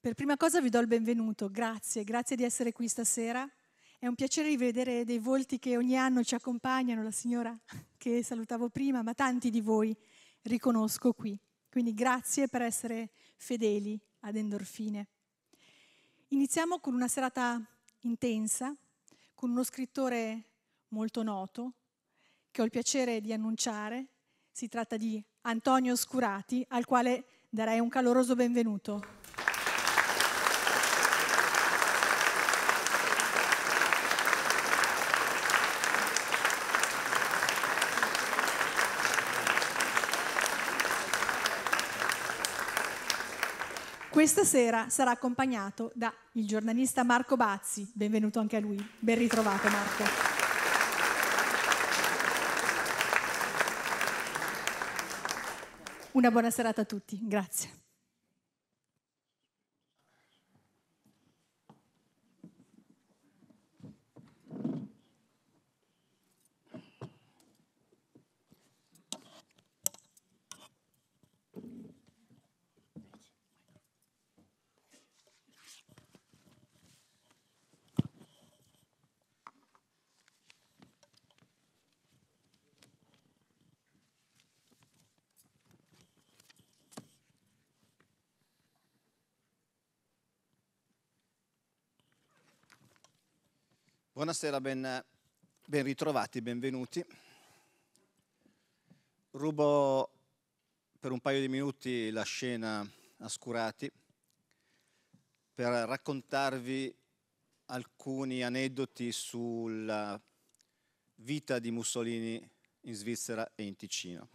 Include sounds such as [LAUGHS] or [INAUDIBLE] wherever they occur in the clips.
Per prima cosa vi do il benvenuto, grazie, grazie di essere qui stasera. È un piacere rivedere dei volti che ogni anno ci accompagnano, la signora che salutavo prima, ma tanti di voi riconosco qui. Quindi grazie per essere fedeli ad endorfine. Iniziamo con una serata intensa, con uno scrittore molto noto che ho il piacere di annunciare. Si tratta di Antonio Scurati, al quale darei un caloroso benvenuto. questa sera sarà accompagnato dal giornalista Marco Bazzi. Benvenuto anche a lui. Ben ritrovato Marco. Una buona serata a tutti. Grazie. Buonasera, ben, ben, ritrovati, benvenuti. Rubo per un paio di minuti la scena a Scurati per raccontarvi alcuni aneddoti sulla vita di Mussolini in Svizzera e in Ticino.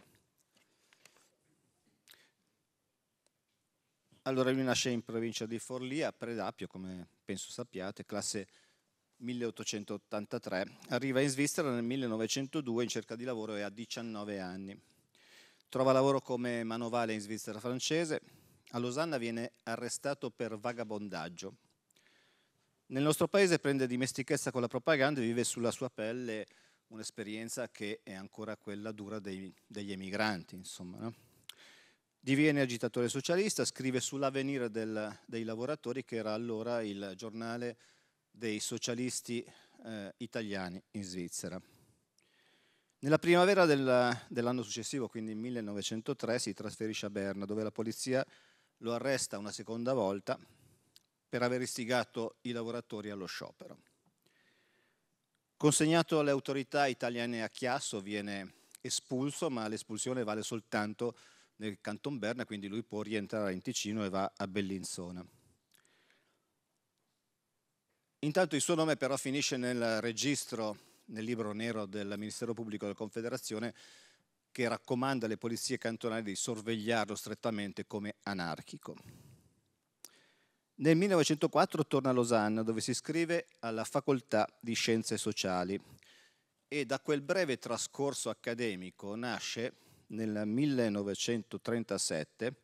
Allora lui nasce in provincia di Forlì, a Predapio, come penso sappiate, classe 1883, arriva in Svizzera nel 1902 in cerca di lavoro e ha 19 anni. Trova lavoro come manovale in Svizzera francese, a Losanna viene arrestato per vagabondaggio. Nel nostro paese prende dimestichezza con la propaganda e vive sulla sua pelle un'esperienza che è ancora quella dura dei, degli emigranti, insomma. No? Diviene agitatore socialista, scrive sull'avvenire del, dei lavoratori, che era allora il giornale dei socialisti eh, italiani in Svizzera. Nella primavera del, dell'anno successivo, quindi 1903, si trasferisce a Berna, dove la polizia lo arresta una seconda volta per aver istigato i lavoratori allo sciopero. Consegnato alle autorità italiane a Chiasso, viene espulso, ma l'espulsione vale soltanto nel canton Berna, quindi lui può rientrare in Ticino e va a Bellinzona. Intanto il suo nome però finisce nel registro, nel libro nero del Ministero Pubblico della Confederazione, che raccomanda alle polizie cantonali di sorvegliarlo strettamente come anarchico. Nel 1904 torna a Losanna, dove si iscrive alla Facoltà di Scienze Sociali e da quel breve trascorso accademico nasce nel 1937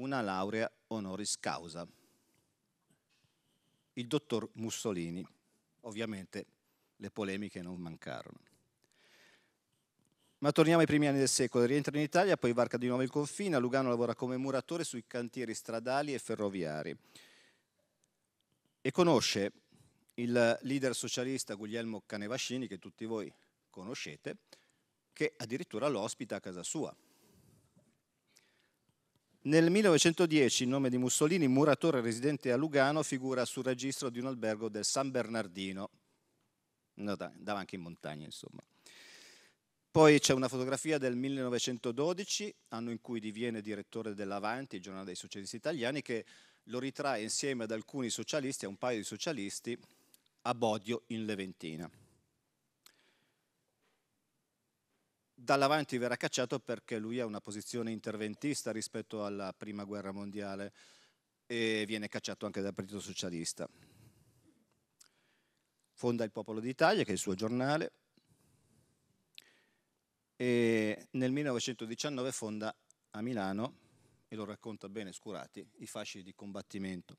una laurea honoris causa il dottor Mussolini. Ovviamente le polemiche non mancarono. Ma torniamo ai primi anni del secolo, rientra in Italia, poi varca di nuovo il confine, a Lugano lavora come muratore sui cantieri stradali e ferroviari e conosce il leader socialista Guglielmo Canevascini, che tutti voi conoscete, che addirittura lo ospita a casa sua, nel 1910 il nome di Mussolini, muratore residente a Lugano, figura sul registro di un albergo del San Bernardino. Andava anche in montagna, insomma. Poi c'è una fotografia del 1912, anno in cui diviene direttore dell'Avanti, il giornale dei socialisti italiani, che lo ritrae insieme ad alcuni socialisti, a un paio di socialisti, a Bodio in Leventina. dall'avanti verrà cacciato perché lui ha una posizione interventista rispetto alla prima guerra mondiale e viene cacciato anche dal Partito Socialista. Fonda il Popolo d'Italia, che è il suo giornale, e nel 1919 fonda a Milano, e lo racconta bene Scurati, i fasci di combattimento,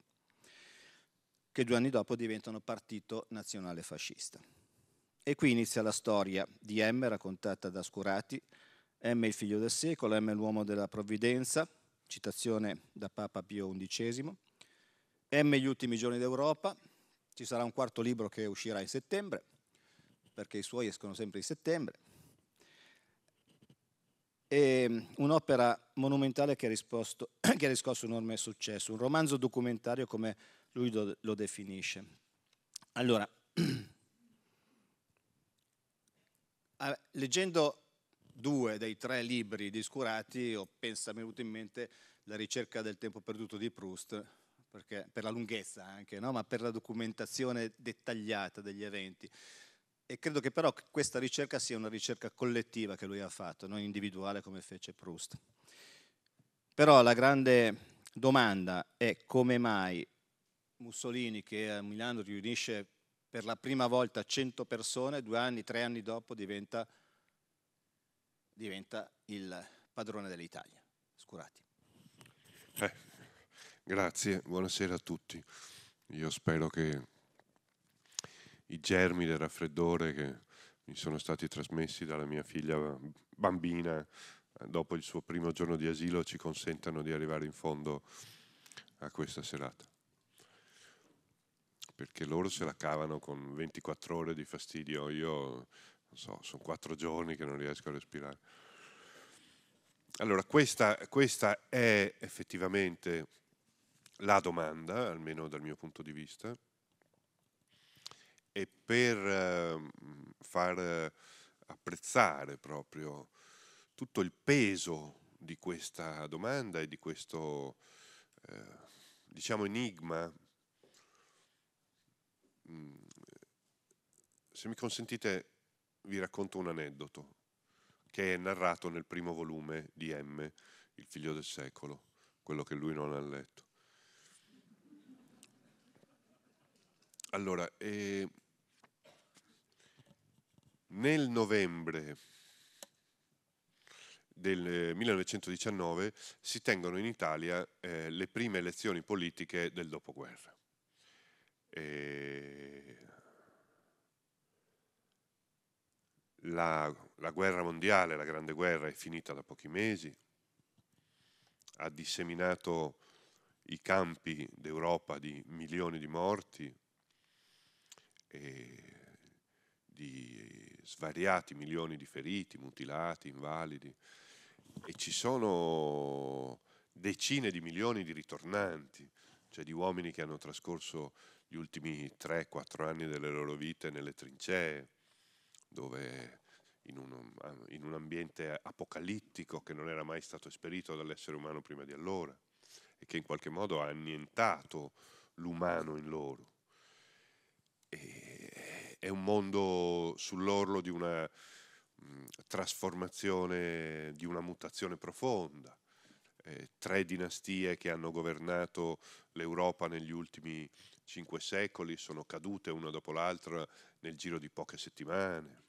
che due anni dopo diventano Partito Nazionale Fascista. E qui inizia la storia di M, raccontata da Scurati, M è il figlio del secolo, M è l'uomo della provvidenza, citazione da Papa Pio XI, M gli ultimi giorni d'Europa, ci sarà un quarto libro che uscirà in settembre, perché i suoi escono sempre in settembre, e mm, un'opera monumentale che ha, risposto, [CLEARS THROAT] che ha riscosso enorme successo, un romanzo documentario come lui lo definisce. Allora, [CLEARS THROAT] Ah, leggendo due dei tre libri di Scurati, ho pensato, mi è venuto in mente la ricerca del tempo perduto di Proust, perché, per la lunghezza anche, no? ma per la documentazione dettagliata degli eventi. E credo che però questa ricerca sia una ricerca collettiva che lui ha fatto, non individuale come fece Proust. Però la grande domanda è come mai Mussolini, che a Milano riunisce per la prima volta 100 persone, due anni, tre anni dopo diventa, diventa il padrone dell'Italia. Scurati. Eh, grazie, buonasera a tutti. Io spero che i germi del raffreddore che mi sono stati trasmessi dalla mia figlia bambina dopo il suo primo giorno di asilo ci consentano di arrivare in fondo a questa serata perché loro se la cavano con 24 ore di fastidio, io non so, sono 4 giorni che non riesco a respirare. Allora, questa, questa è effettivamente la domanda, almeno dal mio punto di vista, e per ehm, far apprezzare proprio tutto il peso di questa domanda e di questo, eh, diciamo, enigma Mm, se mi consentite vi racconto un aneddoto che è narrato nel primo volume di M, Il figlio del secolo, quello che lui non ha letto. Allora, eh, nel novembre del 1919 eh, si tengono in Italia eh, le prime elezioni politiche del dopoguerra eh, la, la guerra mondiale, la grande guerra è finita da pochi mesi, ha disseminato i campi d'Europa di milioni di morti, di svariati milioni di feriti, mutilati, invalidi, e ci sono decine di milioni di ritornanti, cioè di uomini che hanno trascorso gli ultimi 3-4 anni delle loro vite nelle trincee, dove in un, in un ambiente apocalittico che non era mai stato esperito dall'essere umano prima di allora e che in qualche modo ha annientato l'umano in loro. E è un mondo sull'orlo di una trasformazione, di una mutazione profonda. Eh, tre dinastie che hanno governato l'Europa negli ultimi cinque secoli sono cadute una dopo l'altra nel giro di poche settimane.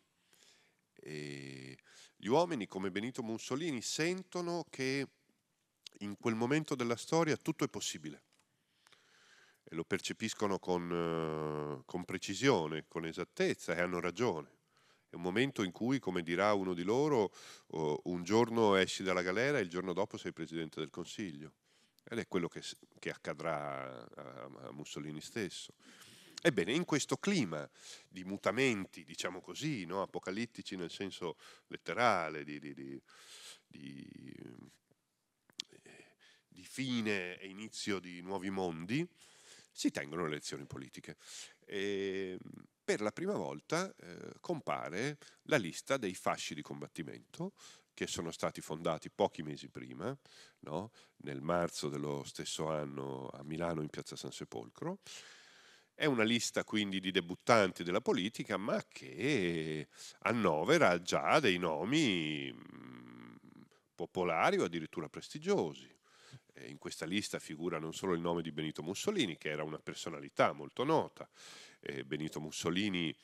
E gli uomini come Benito Mussolini sentono che in quel momento della storia tutto è possibile e lo percepiscono con, eh, con precisione, con esattezza e hanno ragione. È un momento in cui, come dirà uno di loro, oh, un giorno esci dalla galera e il giorno dopo sei Presidente del Consiglio ed è quello che, che accadrà a, a Mussolini stesso. Ebbene, in questo clima di mutamenti, diciamo così, no? apocalittici nel senso letterale, di, di, di, di, eh, fine e inizio di nuovi mondi, si tengono le elezioni politiche. E ehm, per la prima volta eh, compare la lista dei fasci di combattimento che sono stati fondati pochi mesi prima, no? nel marzo dello stesso anno a Milano in piazza San Sepolcro. È una lista quindi di debuttanti della politica, ma che annovera già dei nomi mm, popolari o addirittura prestigiosi. In questa lista figura non solo il nome di Benito Mussolini, che era una personalità molto nota. Benito Mussolini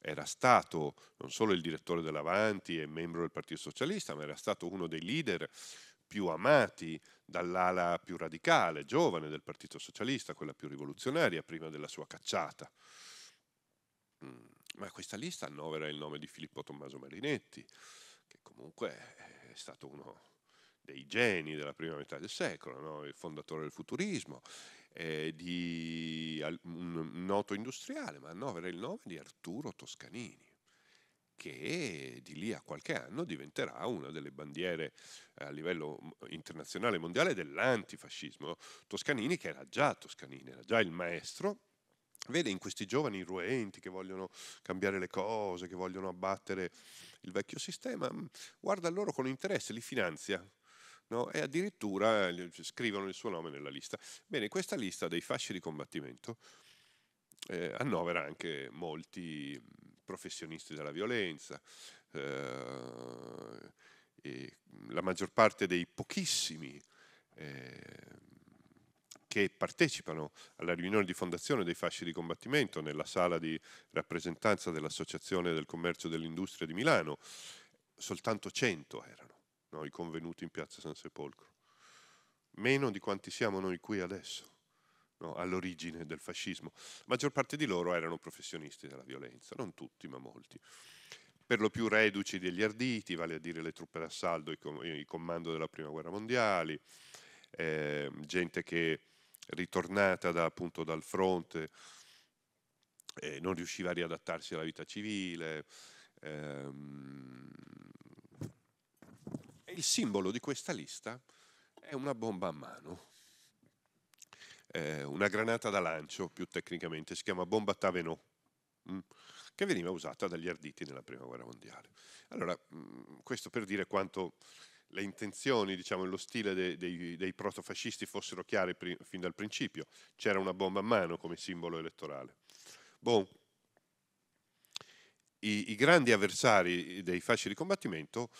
era stato non solo il direttore dell'Avanti e membro del Partito Socialista, ma era stato uno dei leader più amati dall'ala più radicale, giovane del Partito Socialista, quella più rivoluzionaria, prima della sua cacciata. Mm, ma questa lista annovera il nome di Filippo Tommaso Marinetti, che comunque è stato uno dei geni della prima metà del secolo, no? il fondatore del futurismo, eh, di un noto industriale, ma annovera il nome di Arturo Toscanini che di lì a qualche anno diventerà una delle bandiere eh, a livello mm, internazionale e mondiale dell'antifascismo. Toscanini, che era già Toscanini, era già il maestro, vede in questi giovani ruenti che vogliono cambiare le cose, che vogliono abbattere il vecchio sistema, mm, guarda loro con interesse, li finanzia no? e addirittura eh, scrivono il suo nome nella lista. Bene, questa lista dei fasci di combattimento eh, annovera anche molti professionisti della violenza, eh, e la maggior parte dei pochissimi eh, che partecipano alla riunione di fondazione dei fasci di combattimento nella sala di rappresentanza dell'Associazione del Commercio e dell'Industria di Milano, soltanto 100 erano no, i convenuti in piazza San Sepolcro, meno di quanti siamo noi qui adesso, no, all'origine del fascismo. La maggior parte di loro erano professionisti della violenza, non tutti ma molti per lo più reduci degli arditi, vale a dire le truppe d'assalto, i, i comando della prima guerra mondiale, eh, gente che ritornata da, appunto dal fronte eh, non riusciva a riadattarsi alla vita civile, ehm, il simbolo di questa lista è una bomba a mano, eh, una granata da lancio più tecnicamente, si chiama bomba Tavenot, mm, che veniva usata dagli arditi nella Prima Guerra Mondiale. Allora, mh, mm, questo per dire quanto le intenzioni, diciamo, lo stile dei, dei, dei protofascisti fossero chiare fin dal principio. C'era una bomba a mano come simbolo elettorale. Bon. I, I, grandi avversari dei fasci di combattimento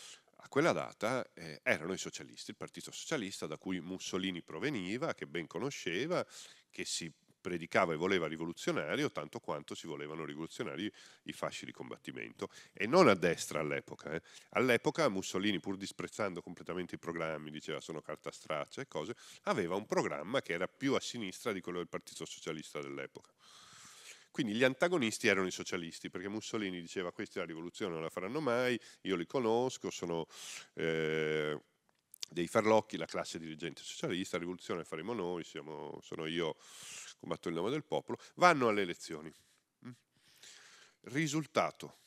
a quella data eh, erano i socialisti, il Partito Socialista da cui Mussolini proveniva, che ben conosceva, che si predicava e voleva rivoluzionario tanto quanto si volevano rivoluzionari i fasci di combattimento e non a destra all'epoca. Eh. All'epoca Mussolini pur disprezzando completamente i programmi, diceva sono carta straccia e cose, aveva un programma che era più a sinistra di quello del Partito Socialista dell'epoca. Quindi gli antagonisti erano i socialisti, perché Mussolini diceva questi la rivoluzione non la faranno mai, io li conosco, sono... Eh, dei farlocchi, la classe dirigente socialista, la rivoluzione la faremo noi, siamo, sono io, combatto il nome del popolo, vanno alle elezioni. Mm? Risultato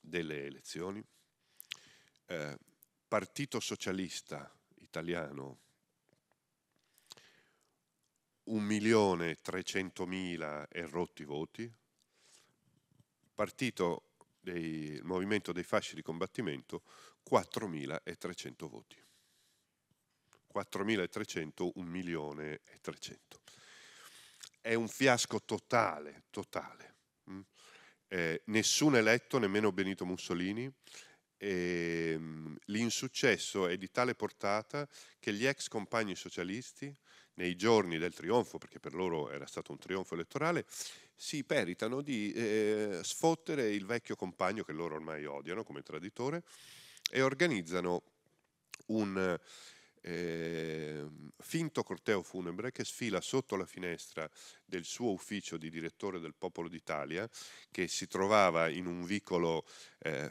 delle elezioni, eh, Partito Socialista Italiano 1 milione e 300.000 errotti voti, partito del movimento dei fasci di combattimento 4.300 voti. 4.300, 1 milione e 300. È un fiasco totale, totale. Mm? Eh, nessun eletto, nemmeno Benito Mussolini, ehm, l'insuccesso è di tale portata che gli ex compagni socialisti nei giorni del trionfo, perché per loro era stato un trionfo elettorale, si peritano di eh, sfottere il vecchio compagno che loro ormai odiano come traditore e organizzano un eh, finto corteo funebre che sfila sotto la finestra del suo ufficio di direttore del Popolo d'Italia, che si trovava in un vicolo eh,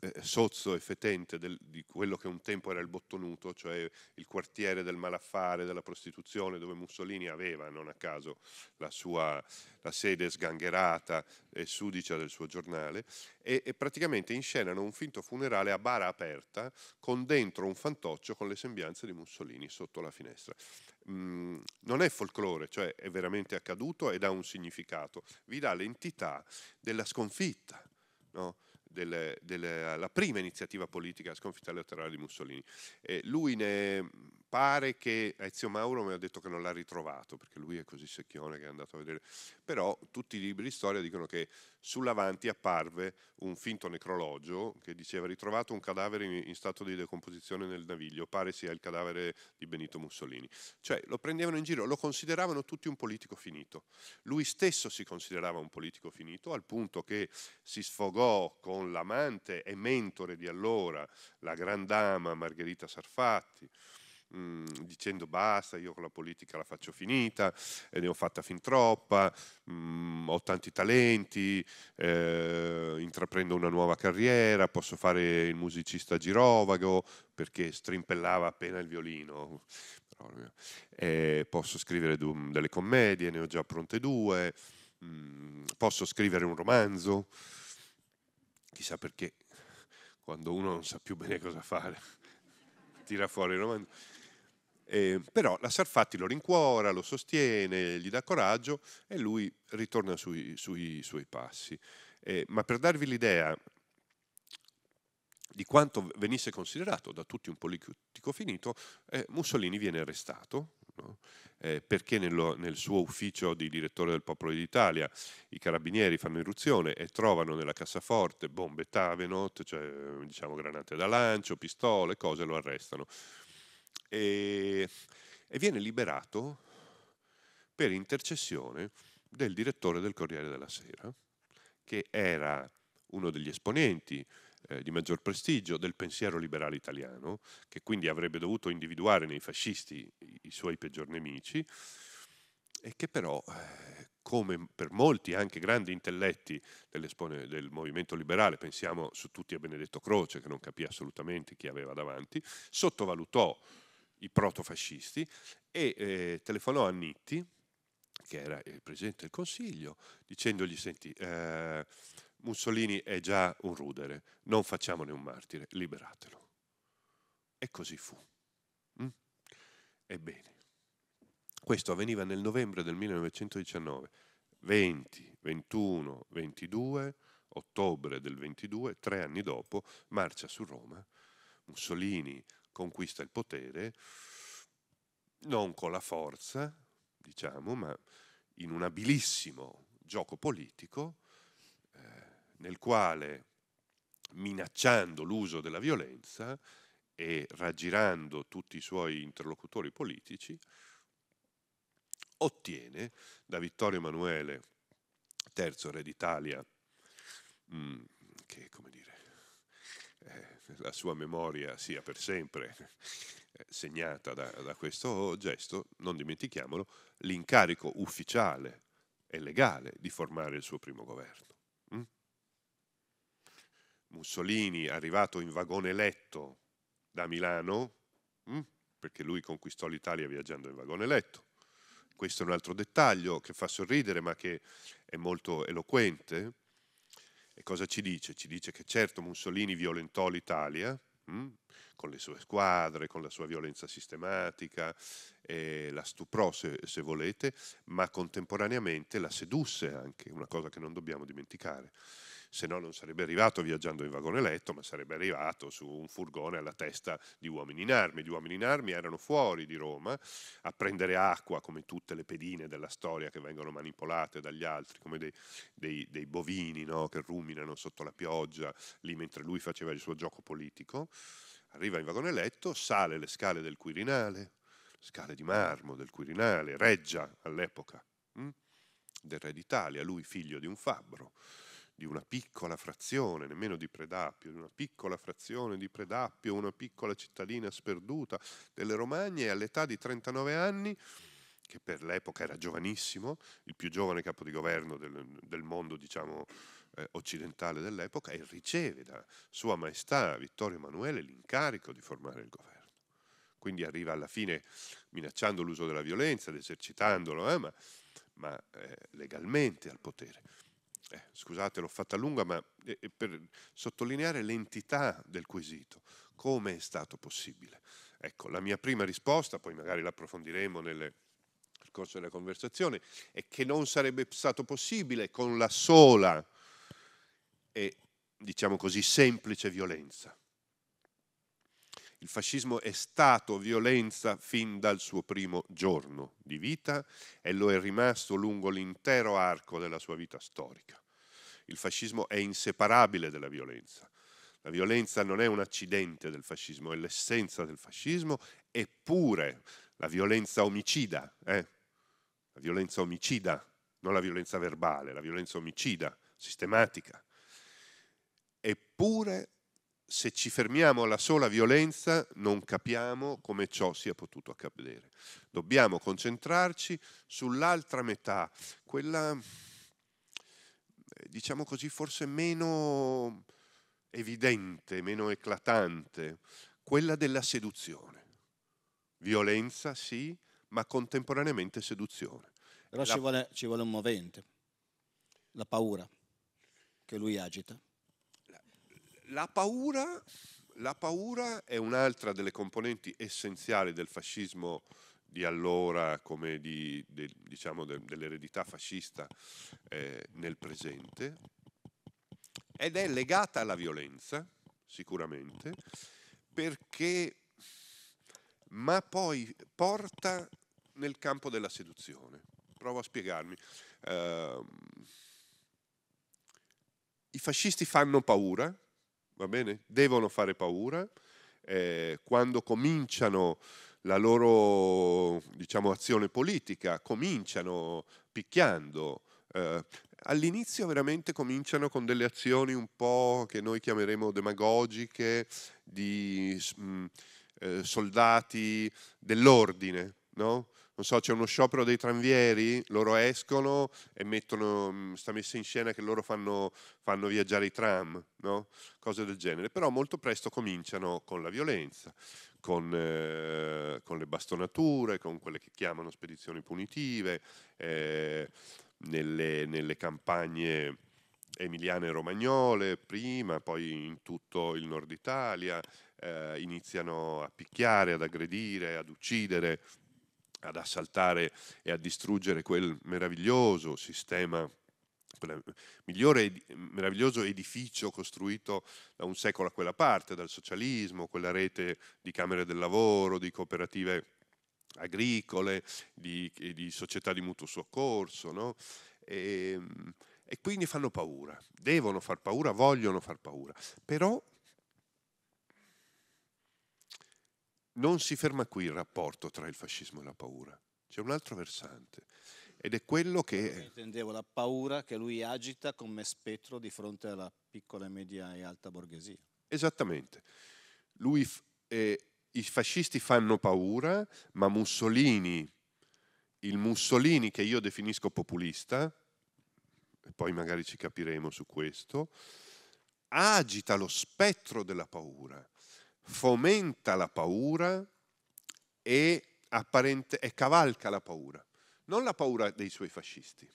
eh, sozzo e fetente del, di quello che un tempo era il Bottonuto, cioè il quartiere del malaffare, della prostituzione, dove Mussolini aveva, non a caso, la sua la sede sgangherata e sudicia del suo giornale, e, e, praticamente inscenano un finto funerale a bara aperta con dentro un fantoccio con le sembianze di Mussolini sotto la finestra non è folklore, cioè è veramente accaduto ed ha un significato, vi dà l'entità della sconfitta, no? Delle, delle, la prima iniziativa politica, la sconfitta elettorale di Mussolini. Eh, lui ne pare che Ezio Mauro mi ha detto che non l'ha ritrovato, perché lui è così secchione che è andato a vedere. Però tutti i libri di storia dicono che sull'avanti apparve un finto necrologio che diceva ritrovato un cadavere in, stato di decomposizione nel naviglio, pare sia il cadavere di Benito Mussolini. Cioè lo prendevano in giro, lo consideravano tutti un politico finito. Lui stesso si considerava un politico finito al punto che si sfogò con l'amante e mentore di allora, la grandama Margherita Sarfatti, mh, dicendo basta, io con la politica la faccio finita, eh, ne ho fatta fin troppa, mh, ho tanti talenti, eh, intraprendo una nuova carriera, posso fare il musicista girovago perché strimpellava appena il violino. Eh, posso scrivere delle commedie, ne ho già pronte due, posso scrivere un romanzo, chissà perché quando uno non sa più bene cosa fare, [LAUGHS] tira fuori il romanzo. Eh, però la Sarfatti lo rincuora, lo sostiene, gli dà coraggio e lui ritorna sui, sui suoi passi. Eh, ma per darvi l'idea di quanto venisse considerato da tutti un politico finito, eh, Mussolini viene arrestato no? Eh, perché nello, nel suo ufficio di direttore del Popolo d'Italia i carabinieri fanno irruzione e trovano nella cassaforte bombe Tavenot, cioè diciamo granate da lancio, pistole, cose, lo arrestano e, e viene liberato per intercessione del direttore del Corriere della Sera, che era uno degli esponenti eh, di maggior prestigio del pensiero liberale italiano, che quindi avrebbe dovuto individuare nei fascisti i, i suoi peggior nemici, e che però, eh, come per molti anche grandi intelletti del movimento liberale, pensiamo su tutti a Benedetto Croce, che non capì assolutamente chi aveva davanti, sottovalutò i protofascisti, e eh, telefonò a Nitti, che era il Presidente del Consiglio, dicendogli, senti, eh, Mussolini è già un rudere, non facciamone un martire, liberatelo. E così fu. Mm? Ebbene, questo avveniva nel novembre del 1919, 20, 21, 22, ottobre del 22, tre anni dopo, marcia su Roma, Mussolini conquista il potere, non con la forza, diciamo, ma in un abilissimo gioco politico eh, nel quale, minacciando l'uso della violenza e raggirando tutti i suoi interlocutori politici, ottiene da Vittorio Emanuele terzo re d'Italia, mh, mm, che come dire, eh, la sua memoria sia per sempre eh, segnata da, da questo gesto, non dimentichiamolo, l'incarico ufficiale e legale di formare il suo primo governo. Mm? Mussolini, arrivato in vagone letto da Milano, mm? perché lui conquistò l'Italia viaggiando in vagone letto. Questo è un altro dettaglio che fa sorridere ma che è molto eloquente. E cosa ci dice? Ci dice che certo Mussolini violentò l'Italia, mm, con le sue squadre, con la sua violenza sistematica, eh, la stuprò se, se, volete, ma contemporaneamente la sedusse anche, una cosa che non dobbiamo dimenticare se no non sarebbe arrivato viaggiando in vagone letto, ma sarebbe arrivato su un furgone alla testa di uomini in armi. Gli uomini in armi erano fuori di Roma a prendere acqua come tutte le pedine della storia che vengono manipolate dagli altri, come dei, dei, dei bovini no? che ruminano sotto la pioggia, lì mentre lui faceva il suo gioco politico. Arriva in vagone letto, sale le scale del Quirinale, scale di marmo del Quirinale, reggia all'epoca, hm, del re d'Italia, lui figlio di un fabbro di una piccola frazione, nemmeno di Predappio, di una piccola frazione di Predappio, una piccola cittadina sperduta delle Romagne, e all'età di 39 anni, che per l'epoca era giovanissimo, il più giovane capo di governo del, del mondo, diciamo, eh, occidentale dell'epoca, e riceve da Sua Maestà Vittorio Emanuele l'incarico di formare il governo. Quindi arriva alla fine minacciando l'uso della violenza, ed esercitandolo, eh, ma, ma eh, legalmente al potere eh, scusate l'ho fatta lunga, ma eh, eh, per sottolineare l'entità del quesito, come è stato possibile. Ecco, la mia prima risposta, poi magari l'approfondiremo nelle nel corso della conversazione, è che non sarebbe stato possibile con la sola e diciamo così semplice violenza. Il fascismo è stato violenza fin dal suo primo giorno di vita e lo è rimasto lungo l'intero arco della sua vita storica. Il fascismo è inseparabile dalla violenza. La violenza non è un accidente del fascismo, è l'essenza del fascismo, eppure la violenza omicida, eh? la violenza omicida, non la violenza verbale, la violenza omicida, sistematica, eppure se ci fermiamo alla sola violenza non capiamo come ciò sia potuto accadere. Dobbiamo concentrarci sull'altra metà, quella eh, diciamo così forse meno evidente, meno eclatante, quella della seduzione. Violenza sì, ma contemporaneamente seduzione. Però La... ci, vuole, ci vuole un movente, la paura che lui agita. La paura, la paura è un'altra delle componenti essenziali del fascismo di allora come di, de, diciamo de, dell'eredità fascista eh, nel presente ed è legata alla violenza sicuramente perché ma poi porta nel campo della seduzione provo a spiegarmi uh, i fascisti fanno paura va bene? Devono fare paura. Eh, quando cominciano la loro diciamo, azione politica, cominciano picchiando. Eh, all'inizio veramente cominciano con delle azioni un po' che noi chiameremo demagogiche, di mh, mm, eh, soldati dell'ordine, no? non so, c'è uno sciopero dei tranvieri, loro escono e mettono, mm, sta messa in scena che loro fanno, fanno viaggiare i tram, no? cose del genere, però molto presto cominciano con la violenza, con, eh, con le bastonature, con quelle che chiamano spedizioni punitive, eh, nelle, nelle campagne emiliane e romagnole prima, poi in tutto il nord Italia, eh, iniziano a picchiare, ad aggredire, ad uccidere ad assaltare e a distruggere quel meraviglioso sistema, quel migliore, meraviglioso edificio costruito da un secolo a quella parte, dal socialismo, quella rete di camere del lavoro, di cooperative agricole, di, di società di mutuo soccorso, no? e, ehm, e quindi fanno paura, devono far paura, vogliono far paura, però non si ferma qui il rapporto tra il fascismo e la paura, c'è un altro versante ed è quello che... Io intendevo la paura che lui agita come spettro di fronte alla piccola, media e alta borghesia. Esattamente. Lui, eh, I fascisti fanno paura, ma Mussolini, il Mussolini che io definisco populista, e poi magari ci capiremo su questo, agita lo spettro della paura fomenta la paura e, apparente, e cavalca la paura. Non la paura dei suoi fascisti,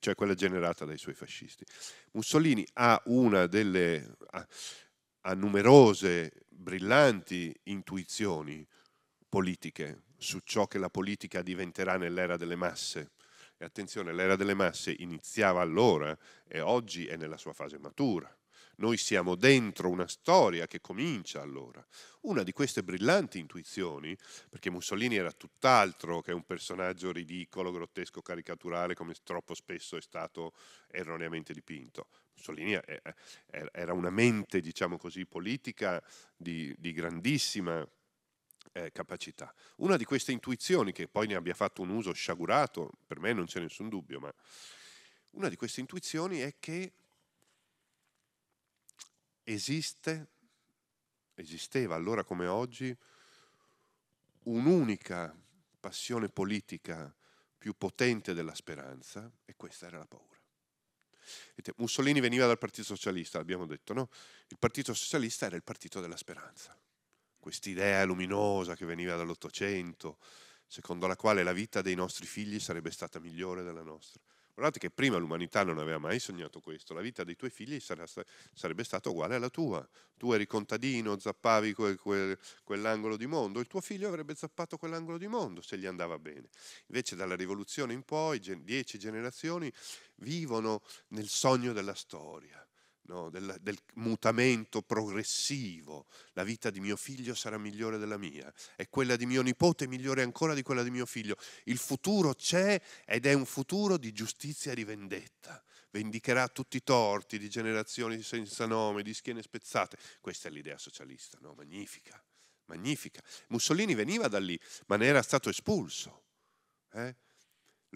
cioè quella generata dai suoi fascisti. Mussolini ha una delle ha, ha numerose, brillanti intuizioni politiche su ciò che la politica diventerà nell'era delle masse. E attenzione, l'era delle masse iniziava allora e oggi è nella sua fase matura. Noi siamo dentro una storia che comincia allora. Una di queste brillanti intuizioni, perché Mussolini era tutt'altro che un personaggio ridicolo, grottesco, caricaturale, come troppo spesso è stato erroneamente dipinto. Mussolini era una mente, diciamo così, politica di, di grandissima eh, capacità. Una di queste intuizioni, che poi ne abbia fatto un uso sciagurato, per me non c'è nessun dubbio, ma una di queste intuizioni è che esiste, esisteva allora come oggi, un'unica passione politica più potente della speranza e questa era la paura. Mussolini veniva dal Partito Socialista, abbiamo detto, no? Il Partito Socialista era il partito della speranza. Quest'idea luminosa che veniva dall'Ottocento, secondo la quale la vita dei nostri figli sarebbe stata migliore della nostra. Guardate che prima l'umanità non aveva mai sognato questo, la vita dei tuoi figli sarebbe stata uguale alla tua. Tu eri contadino, zappavi quel, quel, quell'angolo di mondo, il tuo figlio avrebbe zappato quell'angolo di mondo se gli andava bene. Invece dalla rivoluzione in poi, dieci generazioni vivono nel sogno della storia no? del, del mutamento progressivo. La vita di mio figlio sarà migliore della mia e quella di mio nipote migliore ancora di quella di mio figlio. Il futuro c'è ed è un futuro di giustizia e di vendetta. Vendicherà tutti i torti di generazioni senza nome, di schiene spezzate. Questa è l'idea socialista, no? magnifica, magnifica. Mussolini veniva da lì, ma ne era stato espulso. Eh?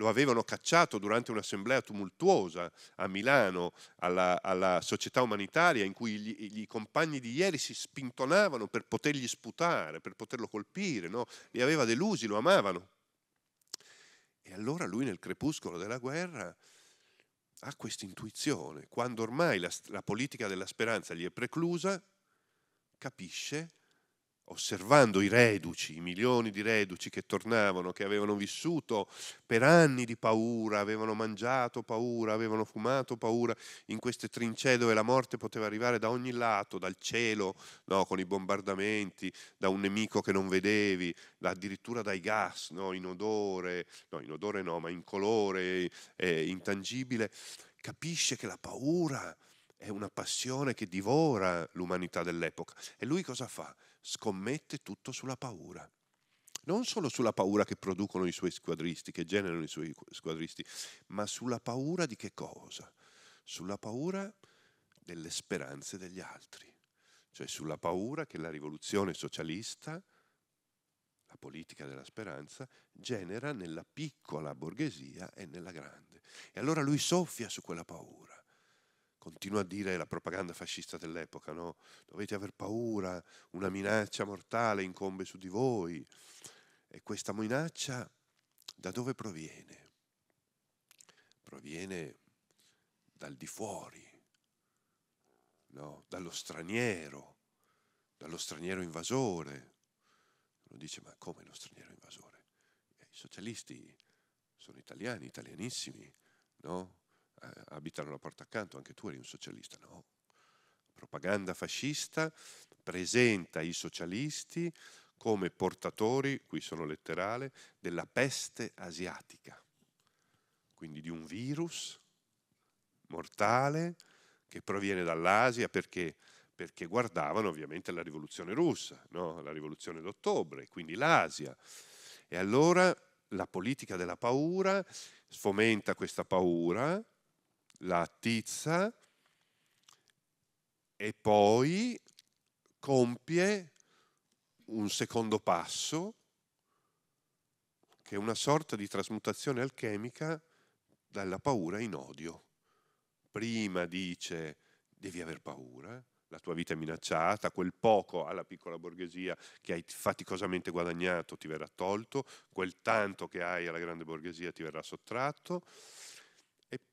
lo avevano cacciato durante un'assemblea tumultuosa a Milano, alla, alla società umanitaria, in cui i compagni di ieri si spintonavano per potergli sputare, per poterlo colpire, no? li aveva delusi, lo amavano. E allora lui nel crepuscolo della guerra ha questa intuizione, quando ormai la, la politica della speranza gli è preclusa, capisce osservando i reduci, i milioni di reduci che tornavano, che avevano vissuto per anni di paura, avevano mangiato paura, avevano fumato paura, in queste trincee dove la morte poteva arrivare da ogni lato, dal cielo, no, con i bombardamenti, da un nemico che non vedevi, addirittura dai gas, no, in odore, no, in odore no, ma in colore, eh, intangibile, capisce che la paura è una passione che divora l'umanità dell'epoca. E lui cosa fa? scommette tutto sulla paura. Non solo sulla paura che producono i suoi squadristi, che generano i suoi squadristi, ma sulla paura di che cosa? Sulla paura delle speranze degli altri, cioè sulla paura che la rivoluzione socialista, la politica della speranza, genera nella piccola borghesia e nella grande. E allora lui soffia su quella paura continua a dire la propaganda fascista dell'epoca, no? dovete aver paura, una minaccia mortale incombe su di voi. E questa minaccia da dove proviene? Proviene dal di fuori, no? dallo straniero, dallo straniero invasore. Uno dice, ma come lo straniero invasore? Eh, I socialisti sono italiani, italianissimi, no? Eh, abitano la porta accanto, anche tu eri un socialista, no? Propaganda fascista presenta i socialisti come portatori, qui sono letterale, della peste asiatica, quindi di un virus mortale che proviene dall'Asia perché, perché guardavano ovviamente la rivoluzione russa, no? la rivoluzione d'ottobre, quindi l'Asia. E allora la politica della paura sfomenta questa paura la tizza e poi compie un secondo passo che è una sorta di trasmutazione alchemica dalla paura in odio. Prima dice devi aver paura, la tua vita è minacciata, quel poco alla piccola borghesia che hai faticosamente guadagnato ti verrà tolto, quel tanto che hai alla grande borghesia ti verrà sottratto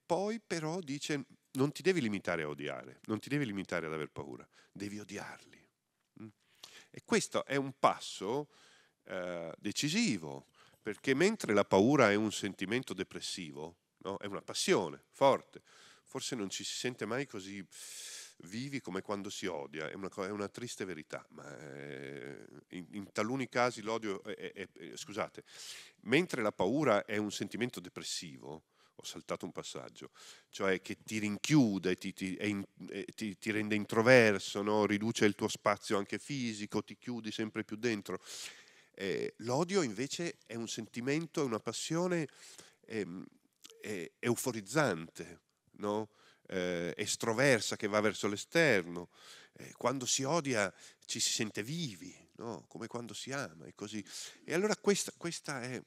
poi però dice non ti devi limitare a odiare, non ti devi limitare ad aver paura, devi odiarli. Mm. E questo è un passo eh, decisivo, perché mentre la paura è un sentimento depressivo, no? è una passione forte, forse non ci si sente mai così vivi come quando si odia, è una, è una triste verità, ma è, eh, in, in, taluni casi l'odio, è, scusate, mentre la paura è un sentimento depressivo, ho saltato un passaggio, cioè che ti rinchiude, ti, ti, eh, ti, ti rende introverso, no? riduce il tuo spazio anche fisico, ti chiudi sempre più dentro. Eh, l'odio invece è un sentimento, è una passione eh, eh, euforizzante, no? Eh, estroversa che va verso l'esterno. Eh, quando si odia ci si sente vivi, no? come quando si ama e così. E allora questa, questa è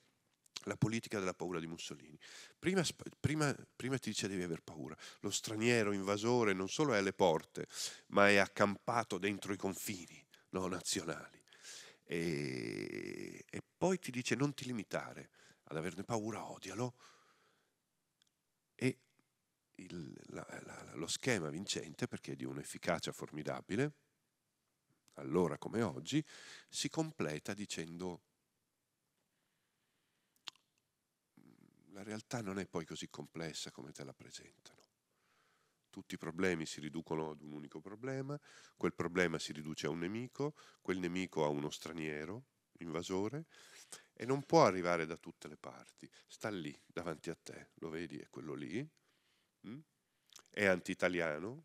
la politica della paura di Mussolini. Prima, prima, prima, ti dice devi aver paura. Lo straniero invasore non solo è alle porte, ma è accampato dentro i confini no, nazionali. E, e poi ti dice non ti limitare ad averne paura, odialo. E il, la, la, lo schema vincente, perché è di un'efficacia formidabile, allora come oggi, si completa dicendo la realtà non è poi così complessa come te la presentano. Tutti i problemi si riducono ad un unico problema, quel problema si riduce a un nemico, quel nemico a uno straniero, invasore, e non può arrivare da tutte le parti. Sta lì, davanti a te, lo vedi, è quello lì. Mm? È anti-italiano,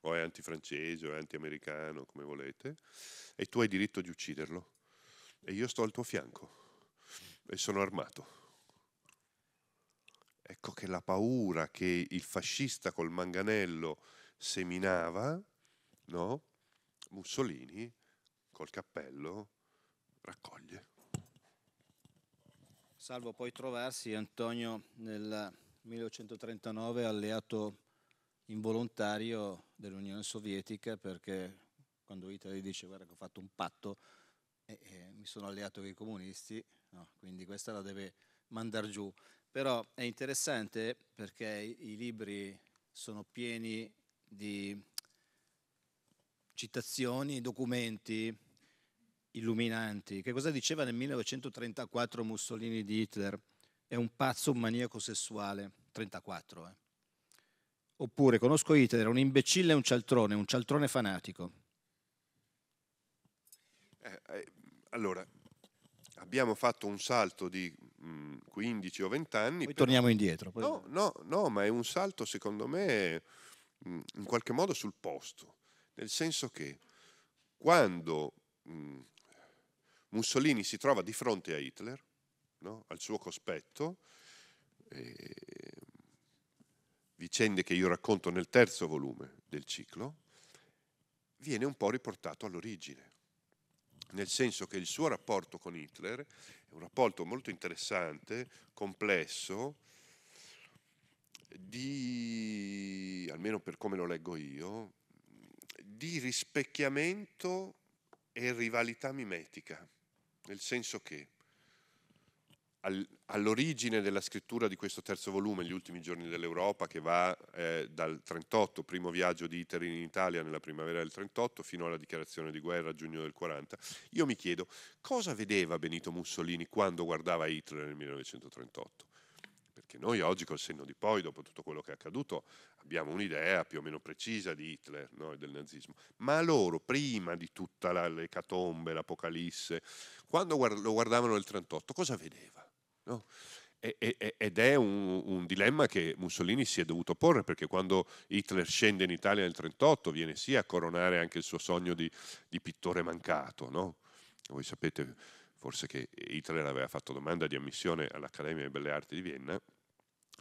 o è anti-francese, o è anti-americano, come volete, e tu hai diritto di ucciderlo. E io sto al tuo fianco, e sono armato Ecco che la paura che il fascista col manganello seminava, no? Mussolini col cappello raccoglie. Salvo poi trovarsi Antonio nel 1939 alleato involontario dell'Unione Sovietica perché quando Hitler dice guarda che ho fatto un patto e, eh, e eh, mi sono alleato con i comunisti, no? quindi questa la deve mandare giù. Però è interessante perché i libri sono pieni di citazioni, documenti illuminanti. Che cosa diceva nel 1934 Mussolini di Hitler? È un pazzo, un maniaco sessuale. 34, eh. Oppure conosco Hitler, un imbecille e un cialtrone, un cialtrone fanatico. Eh, eh, allora, abbiamo fatto un salto di 15 mm, o 20 anni. Poi però... torniamo indietro. Poi... No, no, no, ma è un salto secondo me mm, in qualche modo sul posto, nel senso che quando mm, Mussolini si trova di fronte a Hitler, no, al suo cospetto, eh, vicende che io racconto nel terzo volume del ciclo, viene un po' riportato all'origine, nel senso che il suo rapporto con Hitler è un rapporto molto interessante, complesso, di, almeno per come lo leggo io, di rispecchiamento e rivalità mimetica, nel senso che all'origine della scrittura di questo terzo volume, Gli ultimi giorni dell'Europa, che va eh, dal 38, primo viaggio di Hitler in Italia nella primavera del 38, fino alla dichiarazione di guerra a giugno del 40, io mi chiedo cosa vedeva Benito Mussolini quando guardava Hitler nel 1938? Perché noi oggi, col senno di poi, dopo tutto quello che è accaduto, abbiamo un'idea più o meno precisa di Hitler e del nazismo. Ma loro, prima di tutta l'ecatombe, l'apocalisse, quando lo guardavano nel 1938, cosa vedeva? No? E, e, ed è un, un, dilemma che Mussolini si è dovuto porre perché quando Hitler scende in Italia nel 1938 viene sì a coronare anche il suo sogno di, di pittore mancato. No? Voi sapete forse che Hitler aveva fatto domanda di ammissione all'Accademia delle Belle Arti di Vienna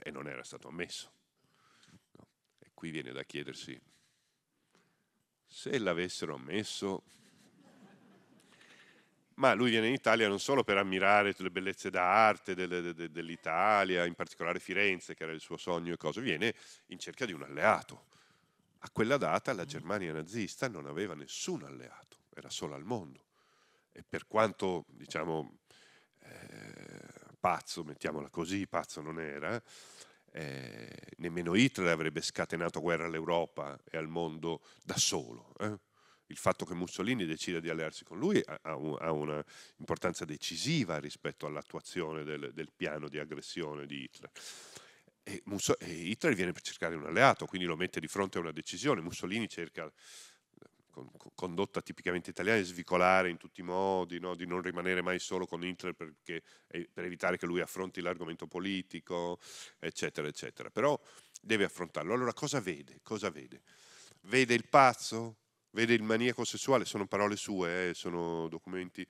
e non era stato ammesso. No? E qui viene da chiedersi se l'avessero ammesso ma lui viene in Italia non solo per ammirare le bellezze d'arte dell'Italia, in particolare Firenze, che era il suo sogno e cose, viene in cerca di un alleato. A quella data la mm. Germania nazista non aveva nessun alleato, era sola al mondo. E per quanto, diciamo, eh, pazzo, mettiamola così, pazzo non era, eh, nemmeno Hitler avrebbe scatenato guerra all'Europa e al mondo da solo. Eh? il fatto che Mussolini decida di allearsi con lui ha, ha una importanza decisiva rispetto all'attuazione del, del piano di aggressione di Hitler. E, Musso- e Hitler viene per cercare un alleato, quindi lo mette di fronte a una decisione. Mussolini cerca con, condotta tipicamente italiana, di svicolare in tutti i modi, no? di non rimanere mai solo con Hitler perché, per evitare che lui affronti l'argomento politico, eccetera, eccetera. Però deve affrontarlo. Allora cosa vede? Cosa vede? Vede il pazzo? vede il maniaco sessuale, sono parole sue, eh, sono documenti.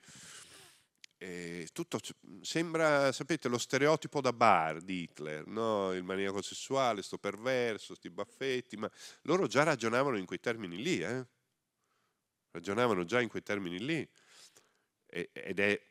E tutto sembra, sapete, lo stereotipo da bar di Hitler, no? il maniaco sessuale, sto perverso, sti baffetti, ma loro già ragionavano in quei termini lì, eh? ragionavano già in quei termini lì. E, ed è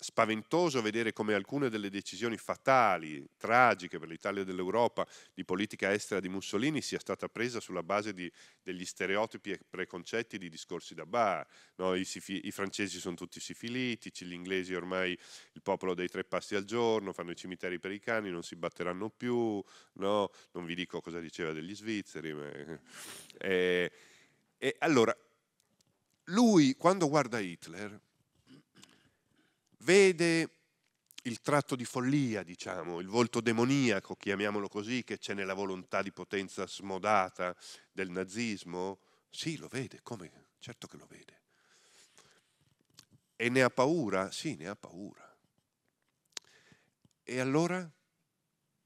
spaventoso vedere come alcune delle decisioni fatali, tragiche per l'Italia e dell'Europa di politica estera di Mussolini sia stata presa sulla base di, degli stereotipi e preconcetti di discorsi da bar. No, i, i, francesi sono tutti sifilitici, gli inglesi ormai il popolo dei tre passi al giorno, fanno i cimiteri per i cani, non si batteranno più, no? non vi dico cosa diceva degli svizzeri. Ma... e, eh, eh, e allora, lui quando guarda Hitler vede il tratto di follia, diciamo, il volto demoniaco, chiamiamolo così, che c'è nella volontà di potenza smodata del nazismo? Sì, lo vede, come? Certo che lo vede. E ne ha paura? Sì, ne ha paura. E allora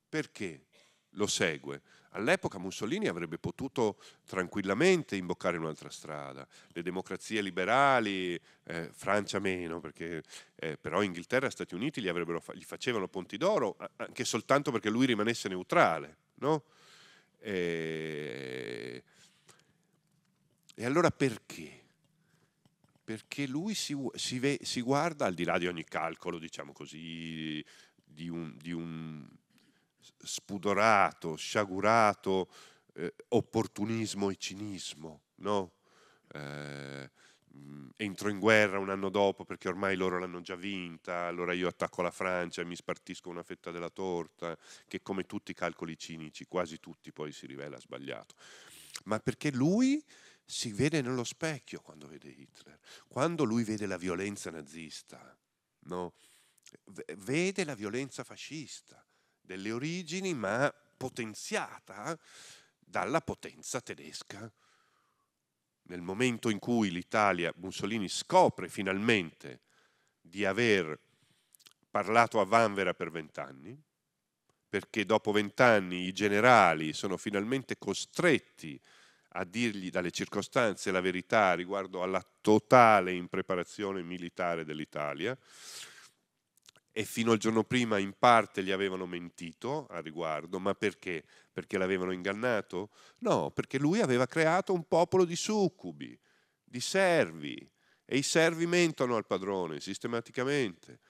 perché lo segue? All'epoca Mussolini avrebbe potuto tranquillamente imboccare un'altra strada. Le democrazie liberali, eh, Francia meno, perché eh, però Inghilterra e Stati Uniti gli, gli, facevano ponti d'oro anche soltanto perché lui rimanesse neutrale. No? E... e, allora perché? Perché lui si, si, ve, si guarda al di là di ogni calcolo, diciamo così, di un, di un spudorato, sciagurato eh, opportunismo e cinismo, no? eh, mm, entro in guerra un anno dopo perché ormai loro l'hanno già vinta, allora io attacco la Francia e mi spartisco una fetta della torta, che come tutti i calcoli cinici, quasi tutti poi si rivela sbagliato. Ma perché lui si vede nello specchio quando vede Hitler, quando lui vede la violenza nazista, no? vede la violenza fascista, delle origini, ma potenziata dalla potenza tedesca. Nel momento in cui l'Italia, Mussolini scopre finalmente di aver parlato a Vanvera per vent'anni, perché dopo vent'anni i generali sono finalmente costretti a dirgli dalle circostanze la verità riguardo alla totale impreparazione militare dell'Italia, e fino al giorno prima in parte gli avevano mentito a riguardo, ma perché? Perché l'avevano ingannato? No, perché lui aveva creato un popolo di succubi, di servi, e i servi mentono al padrone sistematicamente.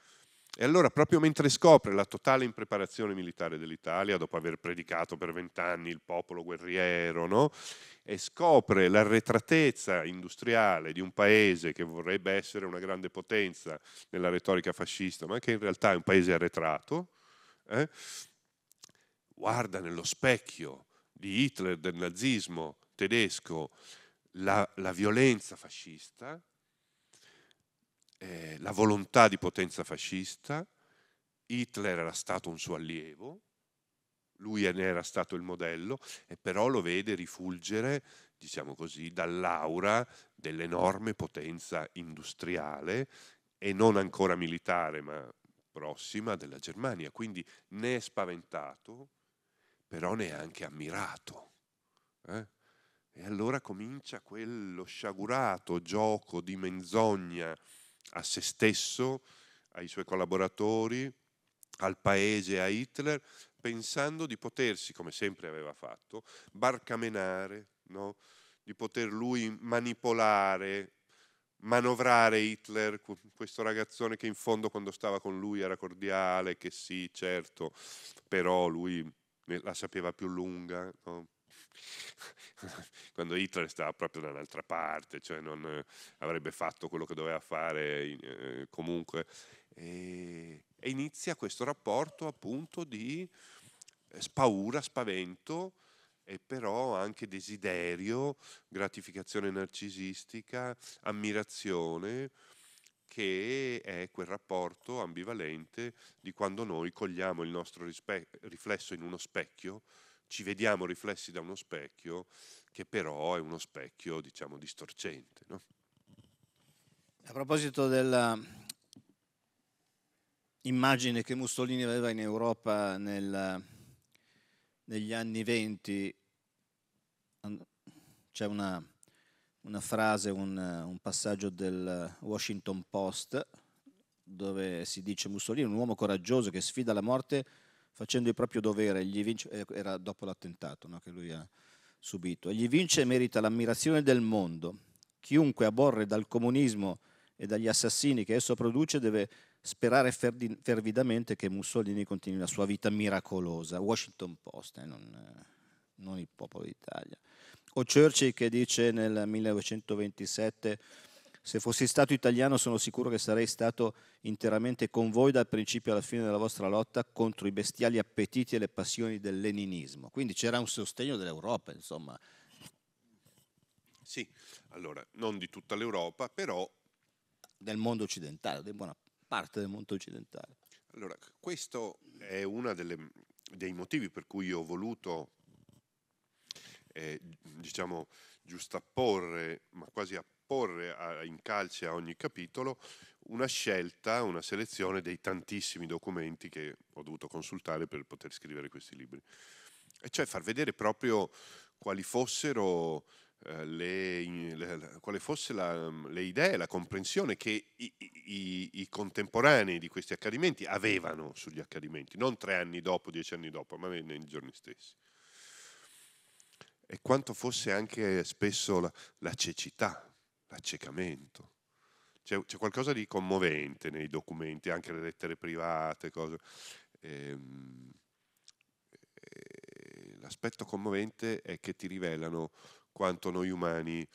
E allora, proprio mentre scopre la totale impreparazione militare dell'Italia, dopo aver predicato per vent'anni il popolo guerriero, no? e scopre l'arretratezza industriale di un paese che vorrebbe essere una grande potenza nella retorica fascista, ma che in realtà è un paese arretrato, eh? guarda nello specchio di Hitler, del nazismo tedesco, la, la violenza fascista eh, la volontà di potenza fascista, Hitler era stato un suo allievo, lui ne era stato il modello, e però lo vede rifulgere, diciamo così, dall'aura dell'enorme potenza industriale e non ancora militare, ma prossima della Germania. Quindi ne è spaventato, però neanche ammirato. Eh? E allora comincia quello sciagurato gioco di menzogna a se stesso, ai suoi collaboratori, al paese, a Hitler, pensando di potersi, come sempre aveva fatto, barcamenare, no? di poter lui manipolare, manovrare Hitler, questo ragazzone che in fondo quando stava con lui era cordiale, che sì, certo, però lui la sapeva più lunga, no? [LAUGHS] quando Hitler stava proprio da un'altra parte, cioè non eh, avrebbe fatto quello che doveva fare eh, comunque. E, e, inizia questo rapporto appunto di eh, paura, spavento e però anche desiderio, gratificazione narcisistica, ammirazione, che è quel rapporto ambivalente di quando noi cogliamo il nostro rispe- riflesso in uno specchio ci vediamo riflessi da uno specchio che però è uno specchio, diciamo, distorcente. No? A proposito dell'immagine che Mussolini aveva in Europa nel, negli anni venti, c'è una, una frase, un, un passaggio del Washington Post dove si dice Mussolini è un uomo coraggioso che sfida la morte facendo il proprio dovere, gli vince, eh, era dopo l'attentato no, che lui ha subito, egli vince e merita l'ammirazione del mondo. Chiunque aborre dal comunismo e dagli assassini che esso produce deve sperare fervidamente che Mussolini continui la sua vita miracolosa. Washington Post, eh, non, non il popolo d'Italia. O Churchill che dice nel 1927 se fossi stato italiano sono sicuro che sarei stato interamente con voi dal principio alla fine della vostra lotta contro i bestiali appetiti e le passioni del leninismo. Quindi c'era un sostegno dell'Europa, insomma. Sì, allora, non di tutta l'Europa, però... Del mondo occidentale, di buona parte del mondo occidentale. Allora, questo è uno dei motivi per cui ho voluto, eh, diciamo, giustapporre, ma quasi apporre, porre a, in calce a ogni capitolo una scelta, una selezione dei tantissimi documenti che ho dovuto consultare per poter scrivere questi libri. E cioè far vedere proprio quali fossero eh, le, le, quale fosse la, le idee, la comprensione che i, i, i, contemporanei di questi accadimenti avevano sugli accadimenti, non tre anni dopo, dieci anni dopo, ma nei giorni stessi. E quanto fosse anche spesso la, la cecità, l'accecamento. C'è, c'è, qualcosa di commovente nei documenti, anche le lettere private, cose. Ehm, eh, l'aspetto commovente è che ti rivelano quanto noi umani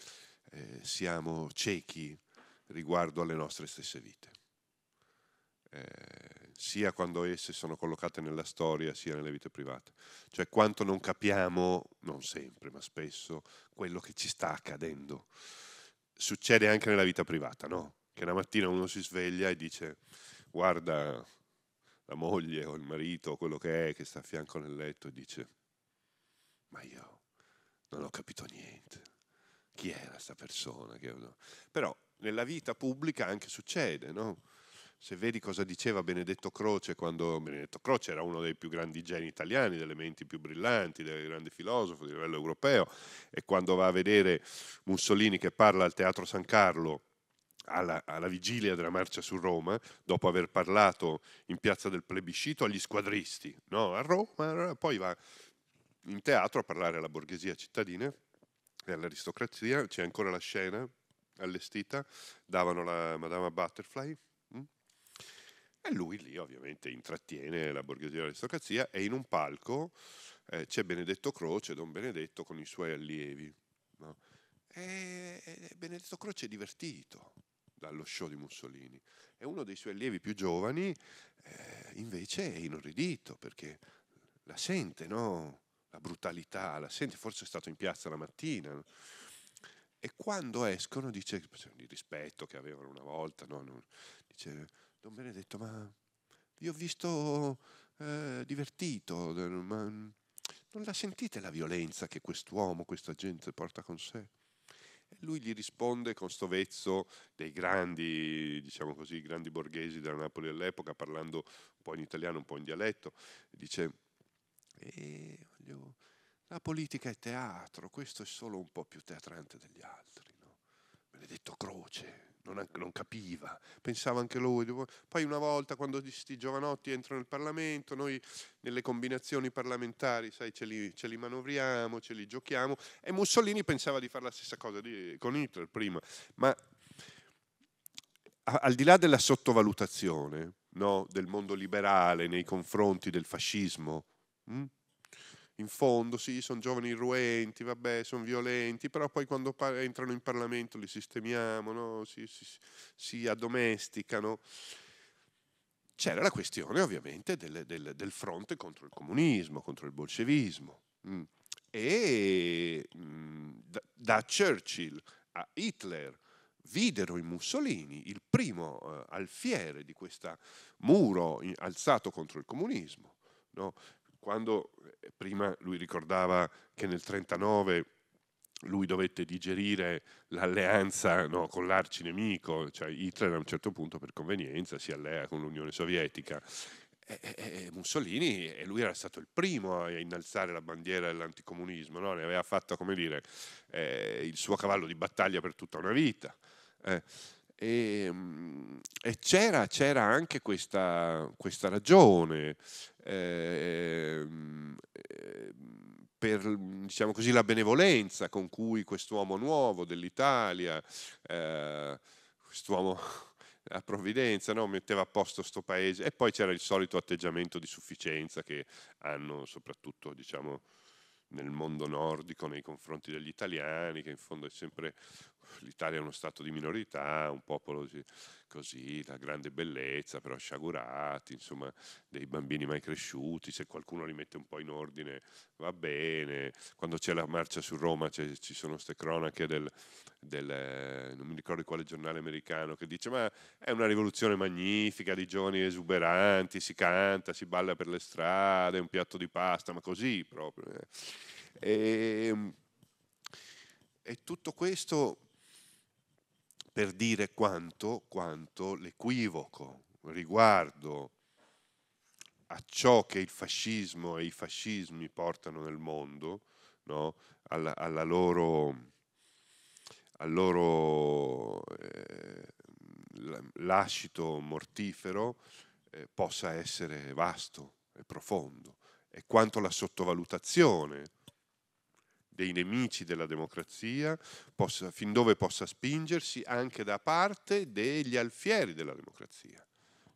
eh, siamo ciechi riguardo alle nostre stesse vite. Eh, sia quando esse sono collocate nella storia, sia nelle vite private. Cioè quanto non capiamo, non sempre, ma spesso, quello che ci sta accadendo succede anche nella vita privata, no? Che una mattina uno si sveglia e dice guarda la moglie o il marito o quello che è che sta a fianco nel letto e dice ma io non ho capito niente. Chi era questa persona? Però nella vita pubblica anche succede, no? se vedi cosa diceva Benedetto Croce quando Benedetto Croce era uno dei più grandi geni italiani, delle menti più brillanti, dei grandi filosofi di livello europeo, e quando va a vedere Mussolini che parla al Teatro San Carlo alla, alla, vigilia della marcia su Roma, dopo aver parlato in piazza del plebiscito agli squadristi, no? a Roma, poi va in teatro a parlare alla borghesia cittadina e all'aristocrazia, c'è ancora la scena allestita, davano la Madama Butterfly, e lui lì ovviamente intrattiene la borghesia e l'aristocrazia e in un palco eh, c'è Benedetto Croce, Don Benedetto con i suoi allievi. No? E, Benedetto Croce è divertito dallo show di Mussolini e uno dei suoi allievi più giovani eh, invece è inorridito perché la sente, no? la brutalità, la sente, forse è stato in piazza la mattina. No? E quando escono dice, di rispetto che avevano una volta, no? dice Don Benedetto, ma vi ho visto eh, divertito, ma non la sentite la violenza che quest'uomo, questa gente porta con sé? E lui gli risponde con sto vezzo dei grandi, diciamo così, grandi borghesi della Napoli all'epoca, parlando un po' in italiano, un po' in dialetto, dice, eh, voglio, la politica è teatro, questo è solo un po' più teatrante degli altri, no? Benedetto Croce, non, non, capiva, pensava anche lui. Poi una volta quando questi giovanotti entrano nel Parlamento, noi nelle combinazioni parlamentari, sai, ce li, ce li, manovriamo, ce li giochiamo, e Mussolini pensava di fare la stessa cosa di, con Hitler prima, ma al di là della sottovalutazione no, del mondo liberale nei confronti del fascismo, mh? Mm, in fondo sì, sono giovani irruenti, vabbè, sono violenti, però poi quando par- entrano in Parlamento li sistemiamo, no? si, si, si, addomesticano. C'era la questione ovviamente del, del, del fronte contro il comunismo, contro il bolscevismo. Mm. E mm, da, da, Churchill a Hitler videro in Mussolini il primo eh, alfiere di questo muro in, alzato contro il comunismo. No? Quando eh, prima lui ricordava che nel 1939 lui dovette digerire l'alleanza no, con l'arcinemico, cioè Hitler a un certo punto per convenienza si allea con l'Unione Sovietica. E, e, e Mussolini, e lui era stato il primo a innalzare la bandiera dell'anticomunismo, no? ne aveva fatto, come dire, eh, il suo cavallo di battaglia per tutta una vita. Eh. E, ehm, e c'era, c'era, anche questa, questa ragione eh, per diciamo così, la benevolenza con cui quest'uomo nuovo dell'Italia, eh, quest'uomo [LAUGHS] a provvidenza, no? metteva a posto questo paese e poi c'era il solito atteggiamento di sufficienza che hanno soprattutto diciamo, nel mondo nordico nei confronti degli italiani, che in fondo è sempre l'Italia è uno stato di minorità, un popolo così, la grande bellezza, però sciagurati, insomma, dei bambini mai cresciuti, se qualcuno li mette un po' in ordine va bene, quando c'è la marcia su Roma ci sono queste cronache del, del, eh, non mi ricordo quale giornale americano, che dice ma è una rivoluzione magnifica di giovani esuberanti, si canta, si balla per le strade, è un piatto di pasta, ma così proprio. E, eh. ehm, e tutto questo per dire quanto, quanto l'equivoco riguardo a ciò che il fascismo e i fascismi portano nel mondo, no? alla, alla loro, al loro eh, lascito mortifero, eh, possa essere vasto e profondo, e quanto la sottovalutazione dei nemici della democrazia, possa, fin dove possa spingersi anche da parte degli alfieri della democrazia.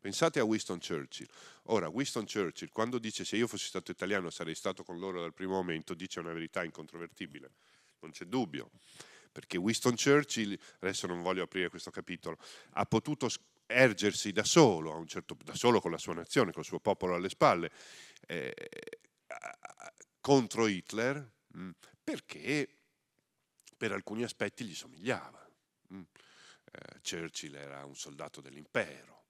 Pensate a Winston Churchill. Ora, Winston Churchill, quando dice se io fossi stato italiano sarei stato con loro dal primo momento, dice una verità incontrovertibile, non c'è dubbio, perché Winston Churchill, adesso non voglio aprire questo capitolo, ha potuto ergersi da solo, certo, da solo con la sua nazione, col suo popolo alle spalle, eh, contro Hitler, mm, perché per alcuni aspetti gli somigliava. Mm. Eh, Churchill era un soldato dell'impero,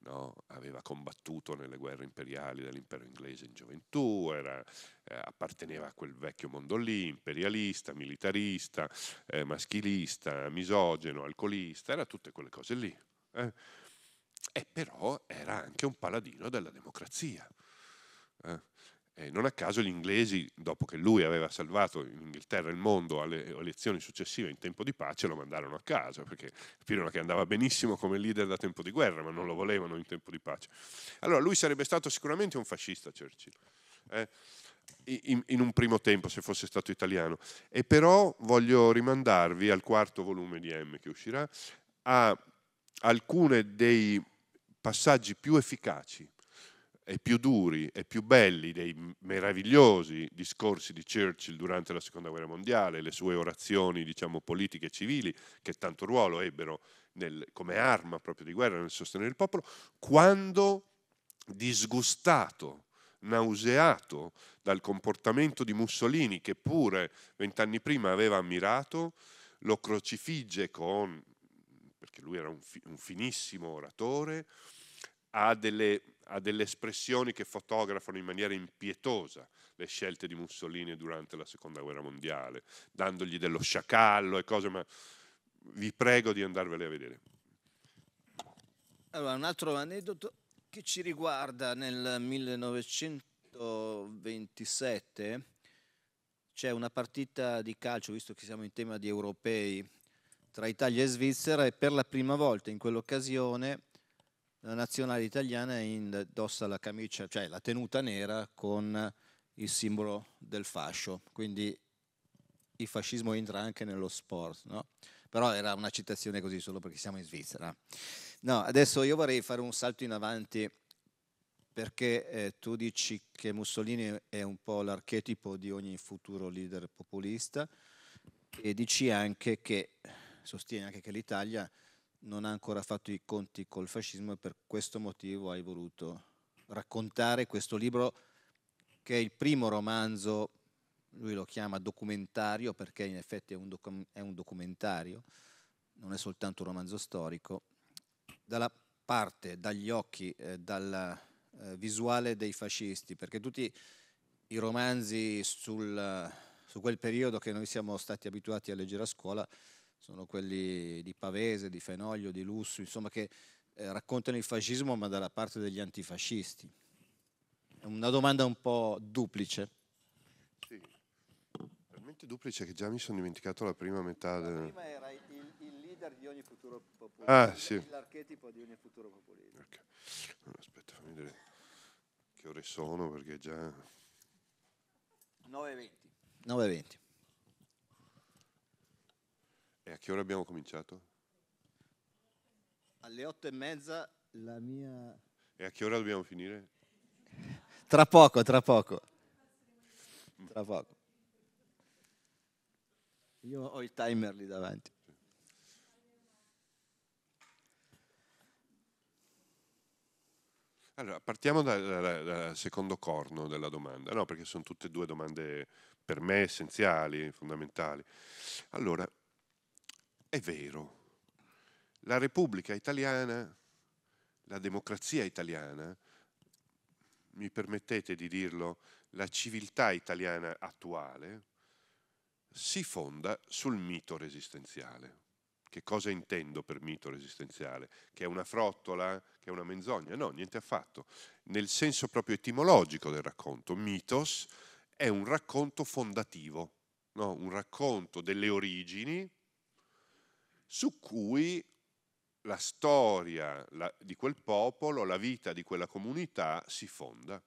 no? aveva combattuto nelle guerre imperiali dell'impero inglese in gioventù, era, eh, apparteneva a quel vecchio mondo lì, imperialista, militarista, eh, maschilista, misogeno, alcolista, era tutte quelle cose lì. Eh? E però era anche un paladino della democrazia. Eh. Eh, non a caso gli inglesi, dopo che lui aveva salvato in Inghilterra il mondo alle elezioni successive in tempo di pace, lo mandarono a casa, perché capirono che andava benissimo come leader da tempo di guerra, ma non lo volevano in tempo di pace. Allora lui sarebbe stato sicuramente un fascista, Churchill, eh, in, in, un primo tempo, se fosse stato italiano. E però voglio rimandarvi al quarto volume di M che uscirà, a alcuni dei passaggi più efficaci e più duri e più belli dei meravigliosi discorsi di Churchill durante la seconda guerra mondiale, le sue orazioni diciamo, politiche e civili, che tanto ruolo ebbero nel, come arma proprio di guerra nel sostenere il popolo, quando disgustato, nauseato dal comportamento di Mussolini, che pure vent'anni prima aveva ammirato, lo crocifigge con, perché lui era un, fi, un finissimo oratore, ha delle ha delle espressioni che fotografano in maniera impietosa le scelte di Mussolini durante la seconda guerra mondiale, dandogli dello sciacallo e cose, ma vi prego di andarvele a vedere. Allora, un altro aneddoto che ci riguarda nel 1927 c'è una partita di calcio, visto che siamo in tema di europei, tra Italia e Svizzera e per la prima volta in quell'occasione la nazionale italiana indossa la camicia, cioè la tenuta nera con il simbolo del fascio, quindi il fascismo entra anche nello sport, no? però era una citazione così solo perché siamo in Svizzera. No, adesso io vorrei fare un salto in avanti perché eh, tu dici che Mussolini è un po' l'archetipo di ogni futuro leader populista e dici anche che, sostieni anche che l'Italia non ha ancora fatto i conti col fascismo e per questo motivo hai voluto raccontare questo libro che è il primo romanzo, lui lo chiama documentario perché in effetti è un, docu- è un documentario, non è soltanto un romanzo storico, dalla parte, dagli occhi, eh, dal eh, visuale dei fascisti, perché tutti i romanzi sul, su quel periodo che noi siamo stati abituati a leggere a scuola sono quelli di Pavese, di Fenoglio, di Lusso, insomma che eh, raccontano il fascismo ma dalla parte degli antifascisti. È una domanda un po' duplice. Sì, talmente duplice che già mi sono dimenticato la prima metà. La del... prima era il, il, leader di ogni futuro populista, ah, sì. l'archetipo di ogni futuro populista. Okay. Allora, aspetta, fammi vedere che ore sono perché già... 9.20. 9.20. E a che ora abbiamo cominciato? Alle otto e mezza la mia... E a che ora dobbiamo finire? tra poco, tra poco. Tra poco. Io ho il timer lì davanti. Allora, partiamo dal, dal, dal, secondo corno della domanda, no? Perché sono tutte e due domande per me essenziali, fondamentali. Allora, è vero, la Repubblica italiana, la democrazia italiana, mi permettete di dirlo, la civiltà italiana attuale, si fonda sul mito resistenziale. Che cosa intendo per mito resistenziale? Che è una frottola, che è una menzogna? No, niente affatto. Nel senso proprio etimologico del racconto, mitos è un racconto fondativo, no? un racconto delle origini, su cui la storia la, di quel popolo, la vita di quella comunità si fonda.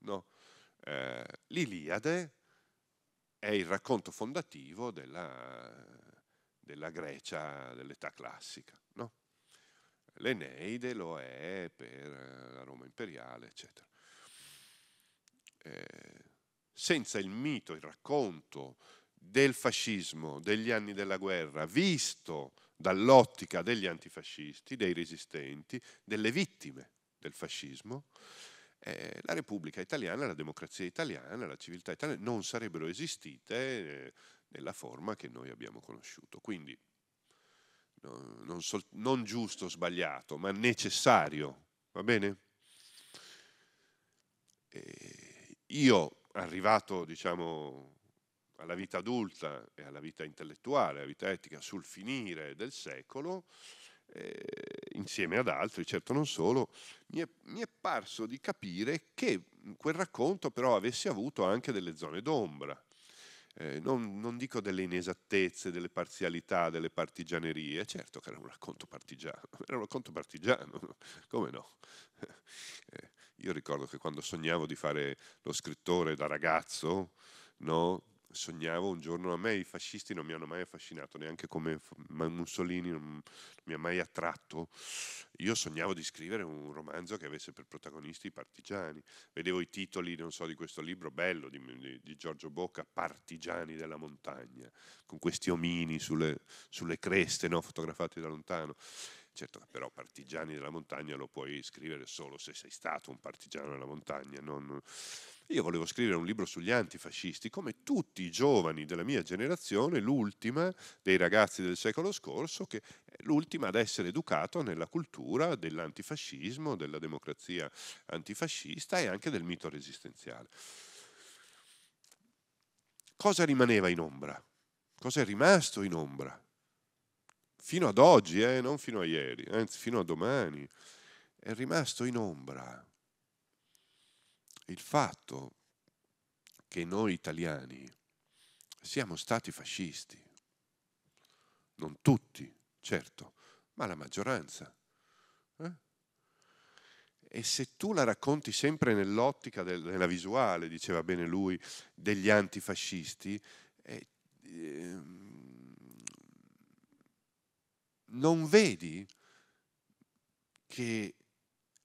No? Eh, L'Iliade è il racconto fondativo della, della Grecia dell'età classica. No? L'Eneide lo è per eh, la Roma imperiale, eccetera. Eh, senza il mito, il racconto del fascismo, degli anni della guerra, visto dall'ottica degli antifascisti, dei resistenti, delle vittime del fascismo, eh, la Repubblica italiana, la democrazia italiana, la civiltà italiana non sarebbero esistite eh, nella forma che noi abbiamo conosciuto. Quindi no, non, sol- non giusto o sbagliato, ma necessario, va bene? Eh, io, arrivato diciamo, alla vita adulta e alla vita intellettuale, alla vita etica, sul finire del secolo, eh, insieme ad altri, certo non solo, mi è, mi è parso di capire che quel racconto però avesse avuto anche delle zone d'ombra. Eh, non, non, dico delle inesattezze, delle parzialità, delle partigianerie, certo che era un racconto partigiano, [LAUGHS] era un racconto partigiano, [LAUGHS] come no? [LAUGHS] Eh, io ricordo che quando sognavo di fare lo scrittore da ragazzo, no? sognavo un giorno, a me i fascisti non mi hanno mai affascinato, neanche come Mussolini non, non mi ha mai attratto. Io sognavo di scrivere un romanzo che avesse per protagonisti i partigiani. Vedevo i titoli, non so, di questo libro bello di, di, di Giorgio Bocca, Partigiani della montagna, con questi omini sulle, sulle creste no, fotografati da lontano. Certo però partigiani della montagna lo puoi scrivere solo se sei stato un partigiano della montagna. Non... Io volevo scrivere un libro sugli antifascisti, come tutti i giovani della mia generazione, l'ultima dei ragazzi del secolo scorso, che è l'ultima ad essere educato nella cultura dell'antifascismo, della democrazia antifascista e anche del mito resistenziale. Cosa rimaneva in ombra? Cosa è rimasto in ombra? fino ad oggi, eh, non fino a ieri, anzi fino a domani, è rimasto in ombra il fatto che noi italiani siamo stati fascisti. Non tutti, certo, ma la maggioranza. Eh? E se tu la racconti sempre nell'ottica, della visuale, diceva bene lui, degli antifascisti, eh, eh, non vedi che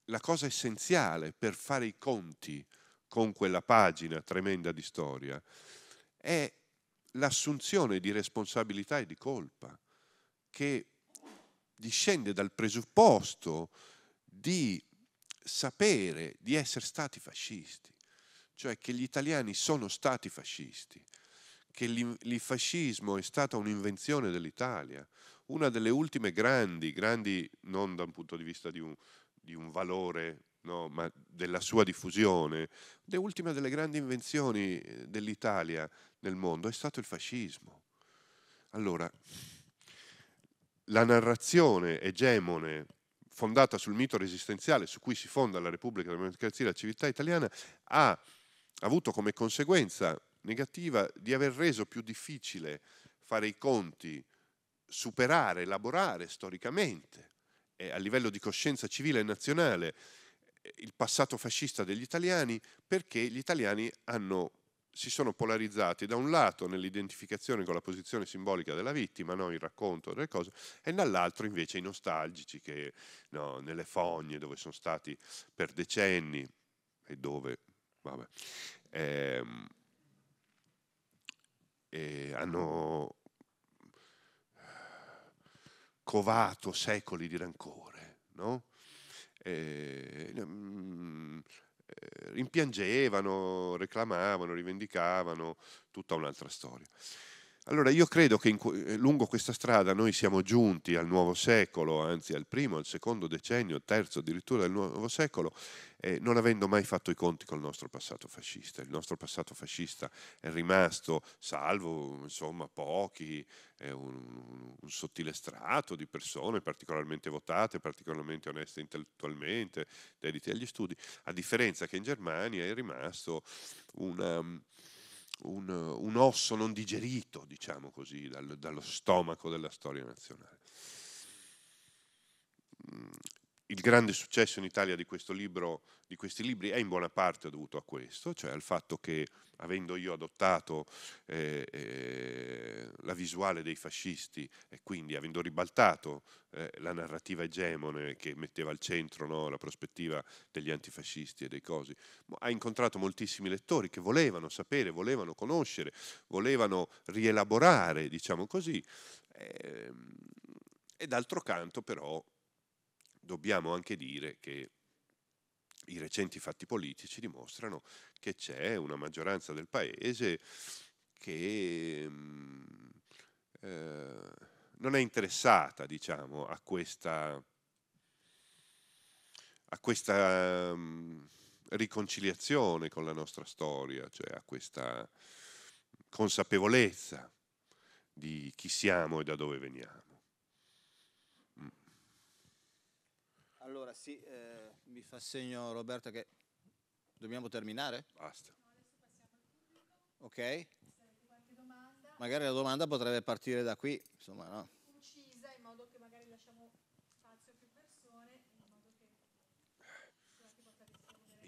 la cosa essenziale per fare i conti con quella pagina tremenda di storia è l'assunzione di responsabilità e di colpa che discende dal presupposto di sapere di essere stati fascisti, cioè che gli italiani sono stati fascisti, che il fascismo è stata un'invenzione dell'Italia, una delle ultime grandi, grandi non da un punto di vista di un, di un valore, no, ma della sua diffusione, l'ultima delle grandi invenzioni eh, dell'Italia nel mondo è stato il fascismo. Allora, la narrazione egemone fondata sul mito resistenziale su cui si fonda la Repubblica, la democrazia e la civiltà italiana ha avuto come conseguenza negativa di aver reso più difficile fare i conti superare, elaborare storicamente eh, a livello di coscienza civile e nazionale eh, il passato fascista degli italiani perché gli italiani hanno, si sono polarizzati da un lato nell'identificazione con la posizione simbolica della vittima, no? il racconto delle cose, e dall'altro invece i nostalgici che no, nelle fogne dove sono stati per decenni e dove vabbè, ehm, eh, hanno scovato secoli di rancore, no? E, mm, eh, rimpiangevano, reclamavano, rivendicavano, tutta un'altra storia. Allora io credo che in, eh, lungo questa strada noi siamo giunti al nuovo secolo, anzi al primo, al secondo decennio, al terzo addirittura del nuovo secolo, eh, non avendo mai fatto i conti col nostro passato fascista. Il nostro passato fascista è rimasto, salvo insomma pochi, eh, un, un, sottile strato di persone particolarmente votate, particolarmente oneste intellettualmente, dedite agli studi, a differenza che in Germania è rimasto una un, un osso non digerito, diciamo così, dal, dallo stomaco della storia nazionale mm, il grande successo in Italia di, libro, di, questi libri è in buona parte dovuto a questo, cioè al fatto che avendo io adottato eh, eh, la visuale dei fascisti e quindi avendo ribaltato eh, la narrativa egemone che metteva al centro no, la prospettiva degli antifascisti e dei cosi, ha incontrato moltissimi lettori che volevano sapere, volevano conoscere, volevano rielaborare, diciamo così. Ehm, e d'altro canto però dobbiamo anche dire che i recenti fatti politici dimostrano che c'è una maggioranza del paese che mm, eh, non è interessata diciamo, a questa, a questa um, riconciliazione con la nostra storia, cioè a questa consapevolezza di chi siamo e da dove veniamo. Allora sì, eh, mi fa segno Roberta che dobbiamo terminare. Basta. Ok. Magari la domanda potrebbe partire da qui, insomma, no? Concisa, in modo che magari lasciamo spazio a più persone, in modo che...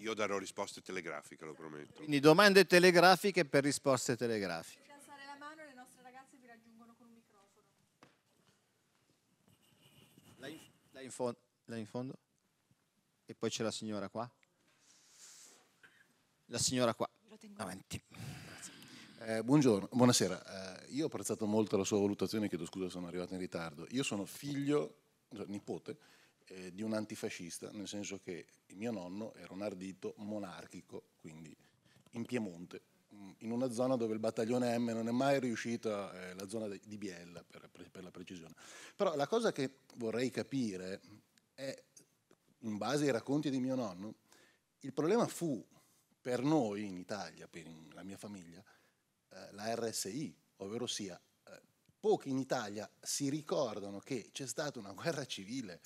Io darò risposte telegrafiche, lo prometto. Quindi domande telegrafiche per risposte telegrafiche. in fondo. E poi c'è la signora qua. La signora qua. Avanti. Eh, buongiorno, buonasera. Eh, io ho apprezzato molto la sua valutazione, chiedo scusa sono arrivato in ritardo. Io sono figlio, cioè nipote, eh, di un antifascista, nel senso che mio nonno era un ardito monarchico, quindi in Piemonte, in una zona dove il battaglione M non è mai riuscito, a, eh, la zona di Biella per, per la precisione. Però la cosa che vorrei capire è in base ai racconti di mio nonno, il problema fu per noi in Italia, per la mia famiglia, eh, la RSI, ovvero sia, eh, pochi in Italia si ricordano che c'è stata una guerra civile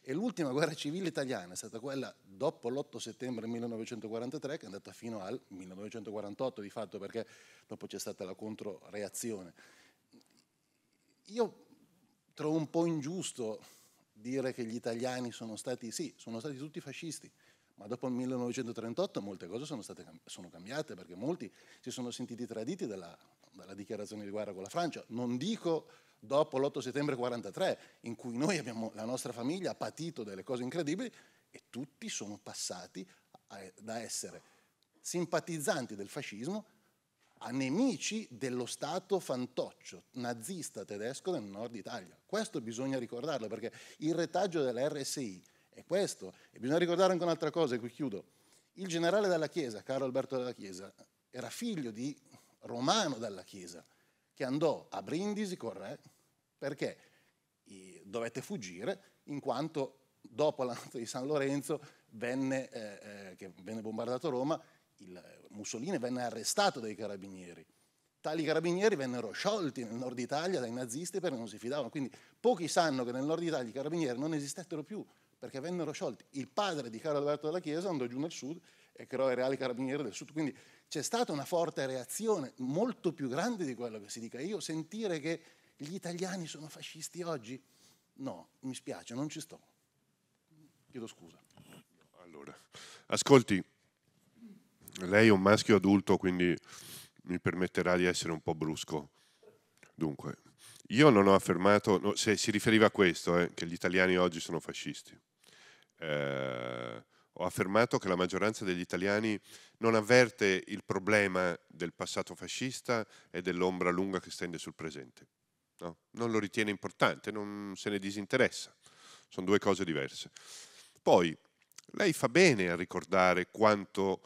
e l'ultima guerra civile italiana è stata quella dopo l'8 settembre 1943 che è andata fino al 1948 di fatto perché dopo c'è stata la controreazione. Io trovo un po' ingiusto dire che gli italiani sono stati, sì, sono stati tutti fascisti, ma dopo il 1938 molte cose sono, state, sono cambiate perché molti si sono sentiti traditi dalla, dalla dichiarazione di guerra con la Francia. Non dico dopo l'8 settembre 1943, in cui noi abbiamo, la nostra famiglia ha patito delle cose incredibili e tutti sono passati a, da essere simpatizzanti del fascismo a nemici dello Stato fantoccio nazista tedesco nel nord Italia. Questo bisogna ricordarlo perché il retaggio dell'RSI è questo. E bisogna ricordare anche un'altra cosa, e qui chiudo. Il generale della Chiesa, Carlo Alberto della Chiesa, era figlio di Romano dalla Chiesa, che andò a Brindisi col re perché dovette fuggire in quanto dopo la notte di San Lorenzo venne, eh, eh che venne bombardato Roma il Mussolini venne arrestato dai carabinieri. Tali carabinieri vennero sciolti nel nord Italia dai nazisti perché non si fidavano, quindi pochi sanno che nel nord Italia i carabinieri non esistettero più perché vennero sciolti. Il padre di Carlo Alberto della Chiesa andò giù nel sud e creò i Reali Carabinieri del Sud, quindi c'è stata una forte reazione, molto più grande di quello che si dica io, sentire che gli italiani sono fascisti oggi. No, mi spiace, non ci sto. Chiedo scusa. Allora, ascolti, lei è un maschio adulto, quindi mi permetterà di essere un po' brusco. Dunque, io non ho affermato, no, se si riferiva a questo, eh, che gli italiani oggi sono fascisti. Eh, ho affermato che la maggioranza degli italiani non avverte il problema del passato fascista e dell'ombra lunga che stende sul presente. No? Non lo ritiene importante, non se ne disinteressa. Sono due cose diverse. Poi, lei fa bene a ricordare quanto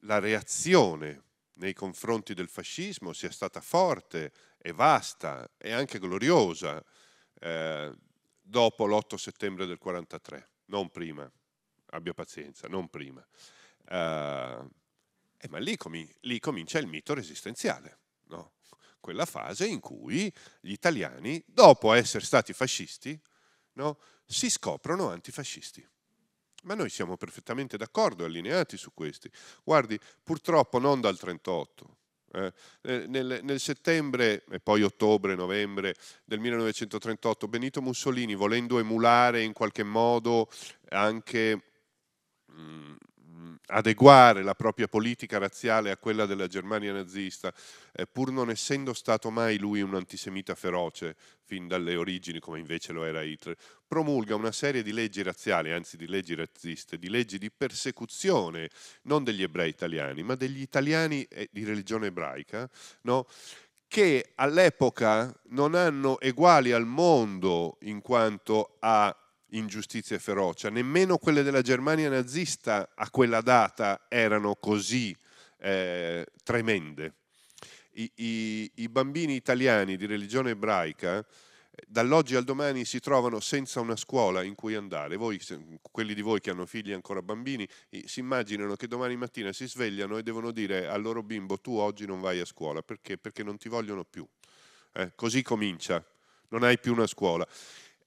la reazione nei confronti del fascismo sia stata forte e vasta e anche gloriosa eh, dopo l'8 settembre del 43, non prima, abbia pazienza, non prima. Eh, eh, ma lì, com lì, comincia il mito resistenziale, no? quella fase in cui gli italiani, dopo essere stati fascisti, no, si scoprono antifascisti. Ma noi siamo perfettamente d'accordo e allineati su questi. Guardi, purtroppo non dal 38. Eh. Eh, nel, nel, settembre e poi ottobre, novembre del 1938 Benito Mussolini, volendo emulare in qualche modo anche mh, mm, adeguare la propria politica razziale a quella della Germania nazista, eh, pur non essendo stato mai lui un antisemita feroce fin dalle origini, come invece lo era Hitler, promulga una serie di leggi razziali, anzi di leggi razziste, di leggi di persecuzione non degli ebrei italiani, ma degli italiani eh, di religione ebraica, no? che all'epoca non hanno eguali al mondo in quanto a ingiustizia e ferocia, nemmeno quelle della Germania nazista a quella data erano così eh, tremende. I, i, I bambini italiani di religione ebraica eh, dall'oggi al domani si trovano senza una scuola in cui andare. Voi, quelli di voi che hanno figli ancora bambini, si immaginano che domani mattina si svegliano e devono dire al loro bimbo tu oggi non vai a scuola perché? Perché non ti vogliono più. Eh, così comincia, non hai più una scuola.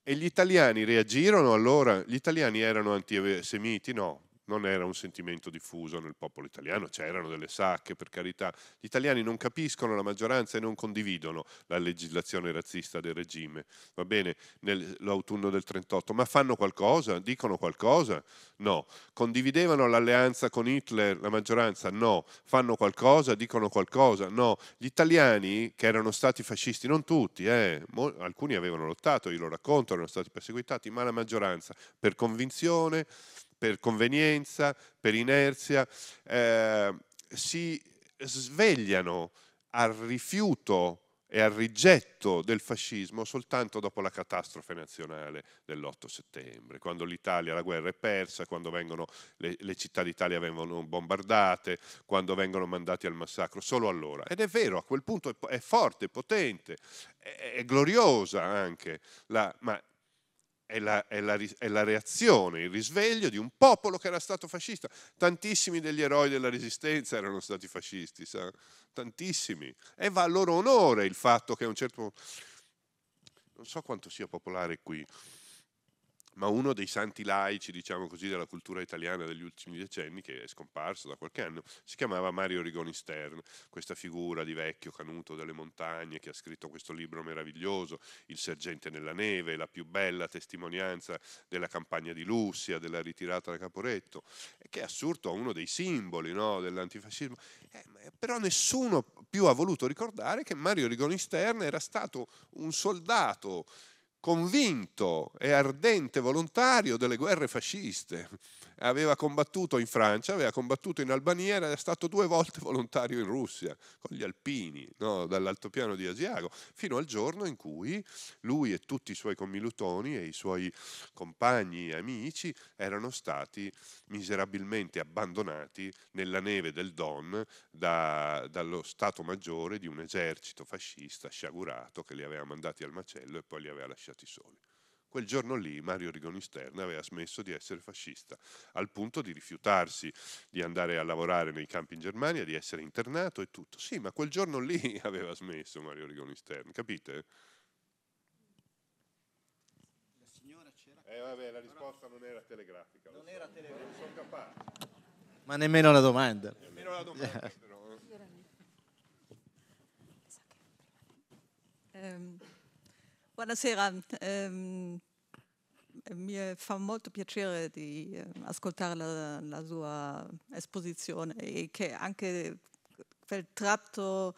E gli italiani reagirono allora? Gli italiani erano antisemiti? No, non era un sentimento diffuso nel popolo italiano, c'erano cioè delle sacche per carità, gli italiani non capiscono la maggioranza e non condividono la legislazione razzista del regime, va bene, nell'autunno del 38, ma fanno qualcosa, dicono qualcosa? No, condividevano l'alleanza con Hitler, la maggioranza? No, fanno qualcosa, dicono qualcosa? No, gli italiani che erano stati fascisti, non tutti, eh, alcuni avevano lottato, io lo racconto, erano stati perseguitati, ma la maggioranza per convinzione, per convenienza, per inerzia, eh, si svegliano al rifiuto e al rigetto del fascismo soltanto dopo la catastrofe nazionale dell'8 settembre, quando l'Italia, la guerra è persa, quando vengono, le, le, città d'Italia vengono bombardate, quando vengono mandati al massacro, solo allora. Ed è vero, a quel punto è, è forte, potente, è, è gloriosa anche, la, ma è la, è, la, è la, reazione, il risveglio di un popolo che era stato fascista. Tantissimi degli eroi della resistenza erano stati fascisti, sa? tantissimi. E va a loro onore il fatto che a un certo punto... Non so quanto sia popolare qui, ma uno dei santi laici, diciamo così, della cultura italiana degli ultimi decenni, che è scomparso da qualche anno, si chiamava Mario Rigoni Stern, questa figura di vecchio canuto delle montagne che ha scritto questo libro meraviglioso, Il sergente nella neve, la più bella testimonianza della campagna di Lussia, della ritirata da Caporetto, che è assurdo a uno dei simboli no, dell'antifascismo, eh, però nessuno più ha voluto ricordare che Mario Rigoni Stern era stato un soldato convinto e ardente volontario delle guerre fasciste aveva combattuto in Francia, aveva combattuto in Albania, era stato due volte [LAUGHS] volontario in Russia, con gli alpini, no? dall'altopiano di Asiago, fino al giorno in cui lui e tutti i suoi commilutoni e i suoi compagni e amici erano stati miserabilmente abbandonati nella neve del Don da, dallo Stato Maggiore di un esercito fascista sciagurato che li aveva mandati al macello e poi li aveva lasciati soli. Quel giorno lì Mario Rigoni Stern aveva smesso di essere fascista, al punto di rifiutarsi di andare a lavorare nei campi in Germania, di essere internato e tutto. Sì, ma quel giorno lì [LAUGHS] aveva smesso Mario Rigoni Stern, capite? La signora c'era. Eh vabbè, la risposta non era telegrafica. Non so, era telegrafica. Non sono capace. Ma nemmeno la domanda. Nemmeno la domanda, [LAUGHS] però. Um. Buonasera, eh, mi fa molto piacere di ehm, ascoltare la, la sua esposizione e che anche quel tratto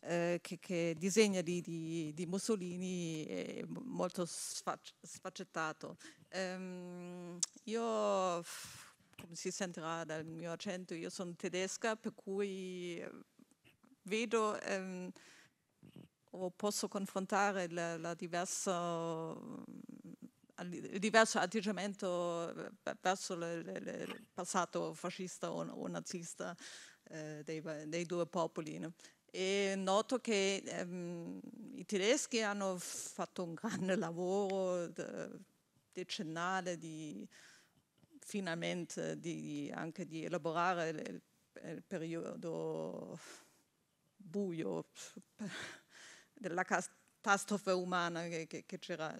eh, che, che, disegna di, di, di, Mussolini è molto sfac sfaccettato. Eh, io come si sentirà dal mio accento, io sono tedesca, per cui eh, vedo ehm, o posso confrontare la, la diversa, il diverso atteggiamento eh, verso il passato fascista o, o nazista eh, dei, dei, due popoli. No? E noto che ehm, i tedeschi hanno fatto un grande [LAUGHS] lavoro decennale di finalmente di, anche di elaborare il, il periodo buio della catastrofe umana che, che, che c'era.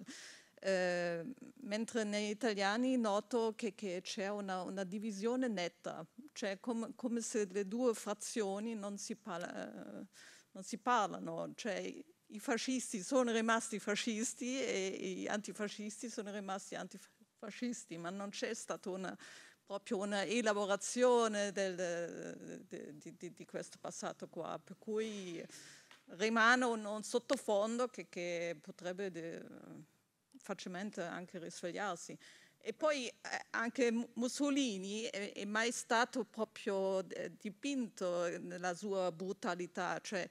Eh, mentre negli italiani noto che, che c'è una, una, divisione netta, cioè com, come se le due frazioni non si, parla, eh, non si parlano, cioè, i fascisti sono rimasti fascisti e gli antifascisti sono rimasti antifascisti, ma non c'è stata una, proprio una elaborazione del, di, di, di questo passato qua, per cui rimane un, un sottofondo che, che potrebbe de, facilmente anche risvegliarsi. E poi eh, anche Mussolini è, mai stato proprio eh, dipinto nella sua brutalità, cioè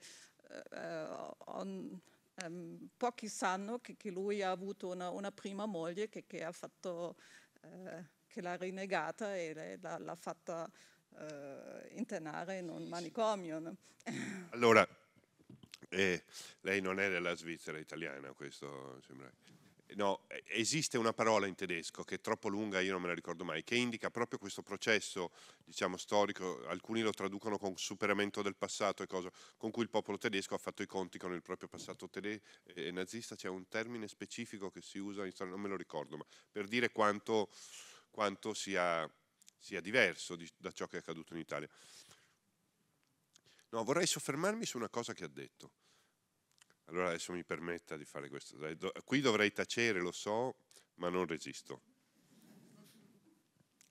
eh, eh, on, ehm, pochi sanno che, che, lui ha avuto una, una prima moglie che, che ha fatto, eh, che l'ha rinnegata e l'ha, fatta internare in un manicomio. No? Allora, eh, lei non è della Svizzera italiana, questo sembra. No, esiste una parola in tedesco che è troppo lunga, io non me la ricordo mai, che indica proprio questo processo, diciamo, storico, alcuni lo traducono con superamento del passato e cosa, con cui il popolo tedesco ha fatto i conti con il proprio passato eh, nazista, c'è un termine specifico che si usa in storia, non me lo ricordo, ma per dire quanto, quanto sia, sia diverso di, da ciò che è accaduto in Italia. No, vorrei soffermarmi su una cosa che ha detto. Allora adesso mi permetta di fare questo. Qui dovrei tacere, lo so, ma non resisto.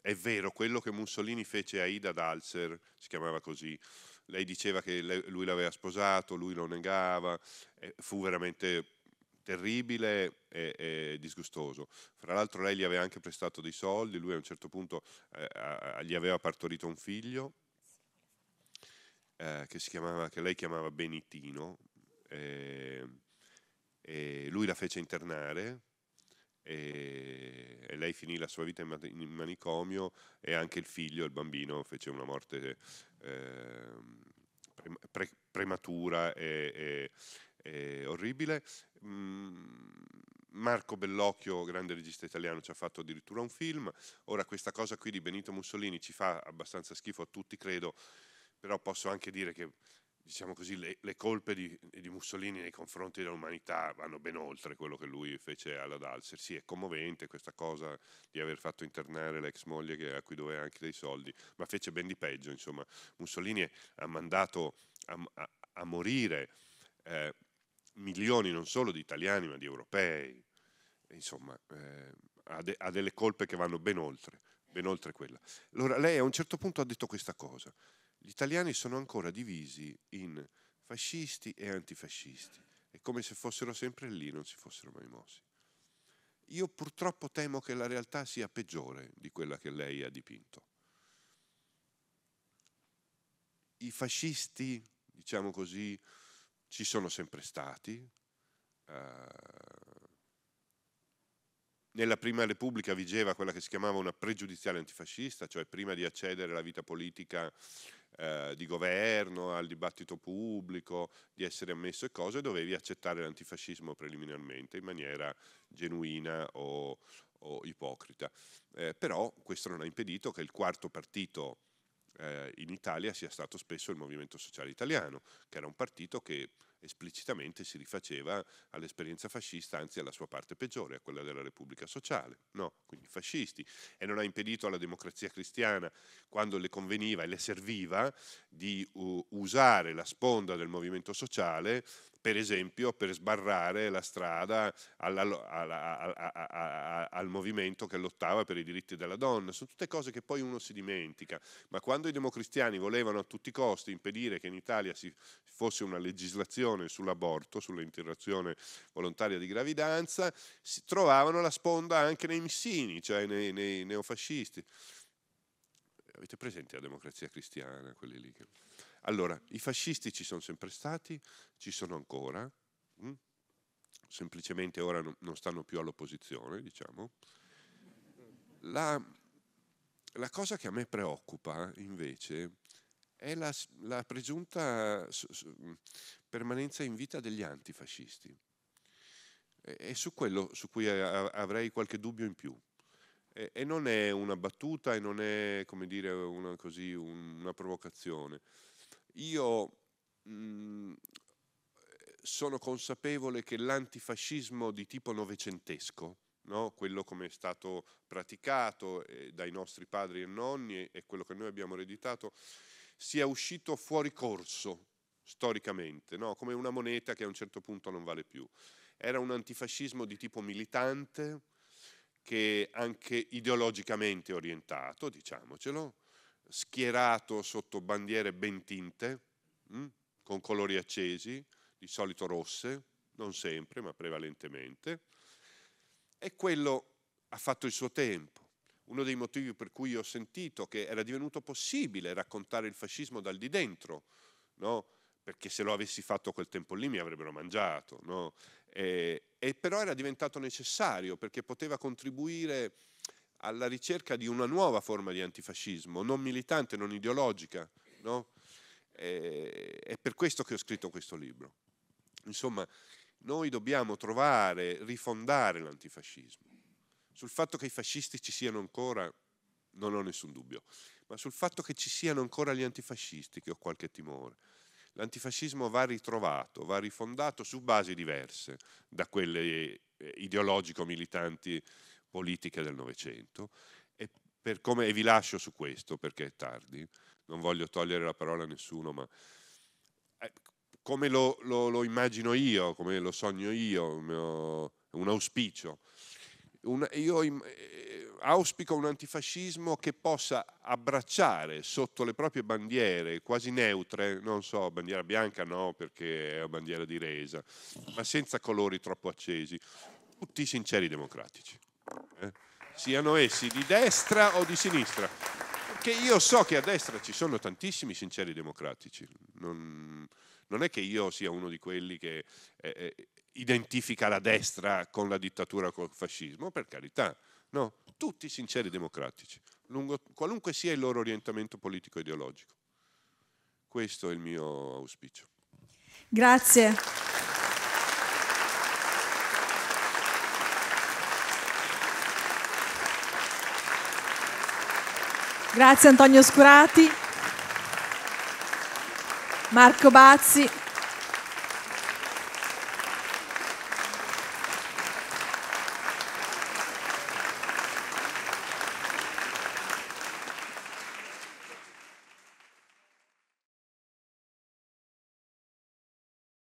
È vero, quello che Mussolini fece a Ida Dalzer, si chiamava così, lei diceva che lui l'aveva sposato, lui lo negava, eh, fu veramente terribile e, e, disgustoso. Fra l'altro lei gli aveva anche prestato dei soldi, lui a un certo punto eh, a, gli aveva partorito un figlio eh, che, chiamava, che, lei chiamava Benitino, eh, e lui la fece internare e, e, lei finì la sua vita in, manicomio e anche il figlio, il bambino, fece una morte eh, pre, prematura e, e orribile. Mm, Marco Bellocchio, grande regista italiano, ci ha fatto addirittura un film. Ora questa cosa qui di Benito Mussolini ci fa abbastanza schifo a tutti, credo, però posso anche dire che diciamo così, le, le, colpe di, di, Mussolini nei confronti dell'umanità vanno ben oltre quello che lui fece alla Dalser. Sì, è commovente questa cosa di aver fatto internare l'ex moglie che, a cui doveva anche dei soldi, ma fece ben di peggio. Insomma. Mussolini ha mandato a, a, a morire eh, milioni non solo di italiani, ma di europei. Insomma, eh, ha, de, ha delle colpe che vanno ben oltre, ben oltre quella. Allora, lei a un certo punto ha detto questa cosa gli italiani sono ancora divisi in fascisti e antifascisti. È come se fossero sempre lì, non si fossero mai mossi. Io purtroppo temo che la realtà sia peggiore di quella che lei ha dipinto. I fascisti, diciamo così, ci sono sempre stati. Uh, nella Prima Repubblica vigeva quella che si chiamava una pregiudiziale antifascista, cioè prima di accedere alla vita politica eh, di governo, al dibattito pubblico, di essere ammesso e cose, dovevi accettare l'antifascismo preliminarmente in maniera genuina o, o ipocrita. Eh, però questo non ha impedito che il quarto partito eh, in Italia sia stato spesso il Movimento Sociale Italiano, che era un partito che esplicitamente si rifaceva all'esperienza fascista, anzi alla sua parte peggiore, a quella della Repubblica Sociale, no? quindi fascisti, e non ha impedito alla democrazia cristiana, quando le conveniva e le serviva, di uh, usare la sponda del movimento sociale, per esempio, per sbarrare la strada alla, alla, alla, al movimento che lottava per i diritti della donna. Sono tutte cose che poi uno si dimentica, ma quando i democristiani volevano a tutti i costi impedire che in Italia si fosse una legislazione interrogazione sull'aborto, sull'interruzione volontaria di gravidanza, si trovavano la sponda anche nei missini, cioè nei, nei neofascisti. Avete presente la democrazia cristiana, quelli lì? Che... Allora, i fascisti ci sono sempre stati, ci sono ancora, mh? Mm? semplicemente ora no, non stanno più all'opposizione, diciamo. La, la, cosa che a me preoccupa, invece, è la, la presunta permanenza in vita degli antifascisti. È su quello su cui avrei qualche dubbio in più. E non è una battuta e non è, come dire, una, così, una provocazione. Io mh, mm, sono consapevole che l'antifascismo di tipo novecentesco, no? quello come è stato praticato eh, dai nostri padri e nonni e quello che noi abbiamo ereditato, sia uscito fuori corso storicamente, no? come una moneta che a un certo punto non vale più. Era un antifascismo di tipo militante, che anche ideologicamente orientato, diciamocelo, schierato sotto bandiere ben tinte, mh? Mm? con colori accesi, di solito rosse, non sempre, ma prevalentemente, e quello ha fatto il suo tempo. Uno dei motivi per cui ho sentito che era divenuto possibile raccontare il fascismo dal di dentro, no? perché se lo avessi fatto a quel tempo lì mi avrebbero mangiato, no? e, e però era diventato necessario perché poteva contribuire alla ricerca di una nuova forma di antifascismo, non militante, non ideologica. No? E, è per questo che ho scritto questo libro. Insomma, noi dobbiamo trovare, rifondare l'antifascismo. Sul fatto che i fascisti ci siano ancora, non ho nessun dubbio, ma sul fatto che ci siano ancora gli antifascisti che ho qualche timore l'antifascismo va ritrovato, va rifondato su basi diverse da quelle eh, ideologico-militanti politiche del Novecento. E, e, vi lascio su questo perché è tardi, non voglio togliere la parola a nessuno, ma eh, come lo, lo, lo, immagino io, come lo sogno io, mio, un auspicio. Una, io, eh, auspico un antifascismo che possa abbracciare sotto le proprie bandiere quasi neutre, non so, bandiera bianca no perché è una bandiera di resa, ma senza colori troppo accesi, tutti i sinceri democratici, eh? siano essi di destra o di sinistra. Perché io so che a destra ci sono tantissimi sinceri democratici, non, non è che io sia uno di quelli che eh, eh identifica la destra con la dittatura, con il fascismo, per carità, No, tutti sinceri democratici, lungo, qualunque sia il loro orientamento politico-ideologico. Questo è il mio auspicio. Grazie. Grazie Antonio Scurati, Marco Bazzi.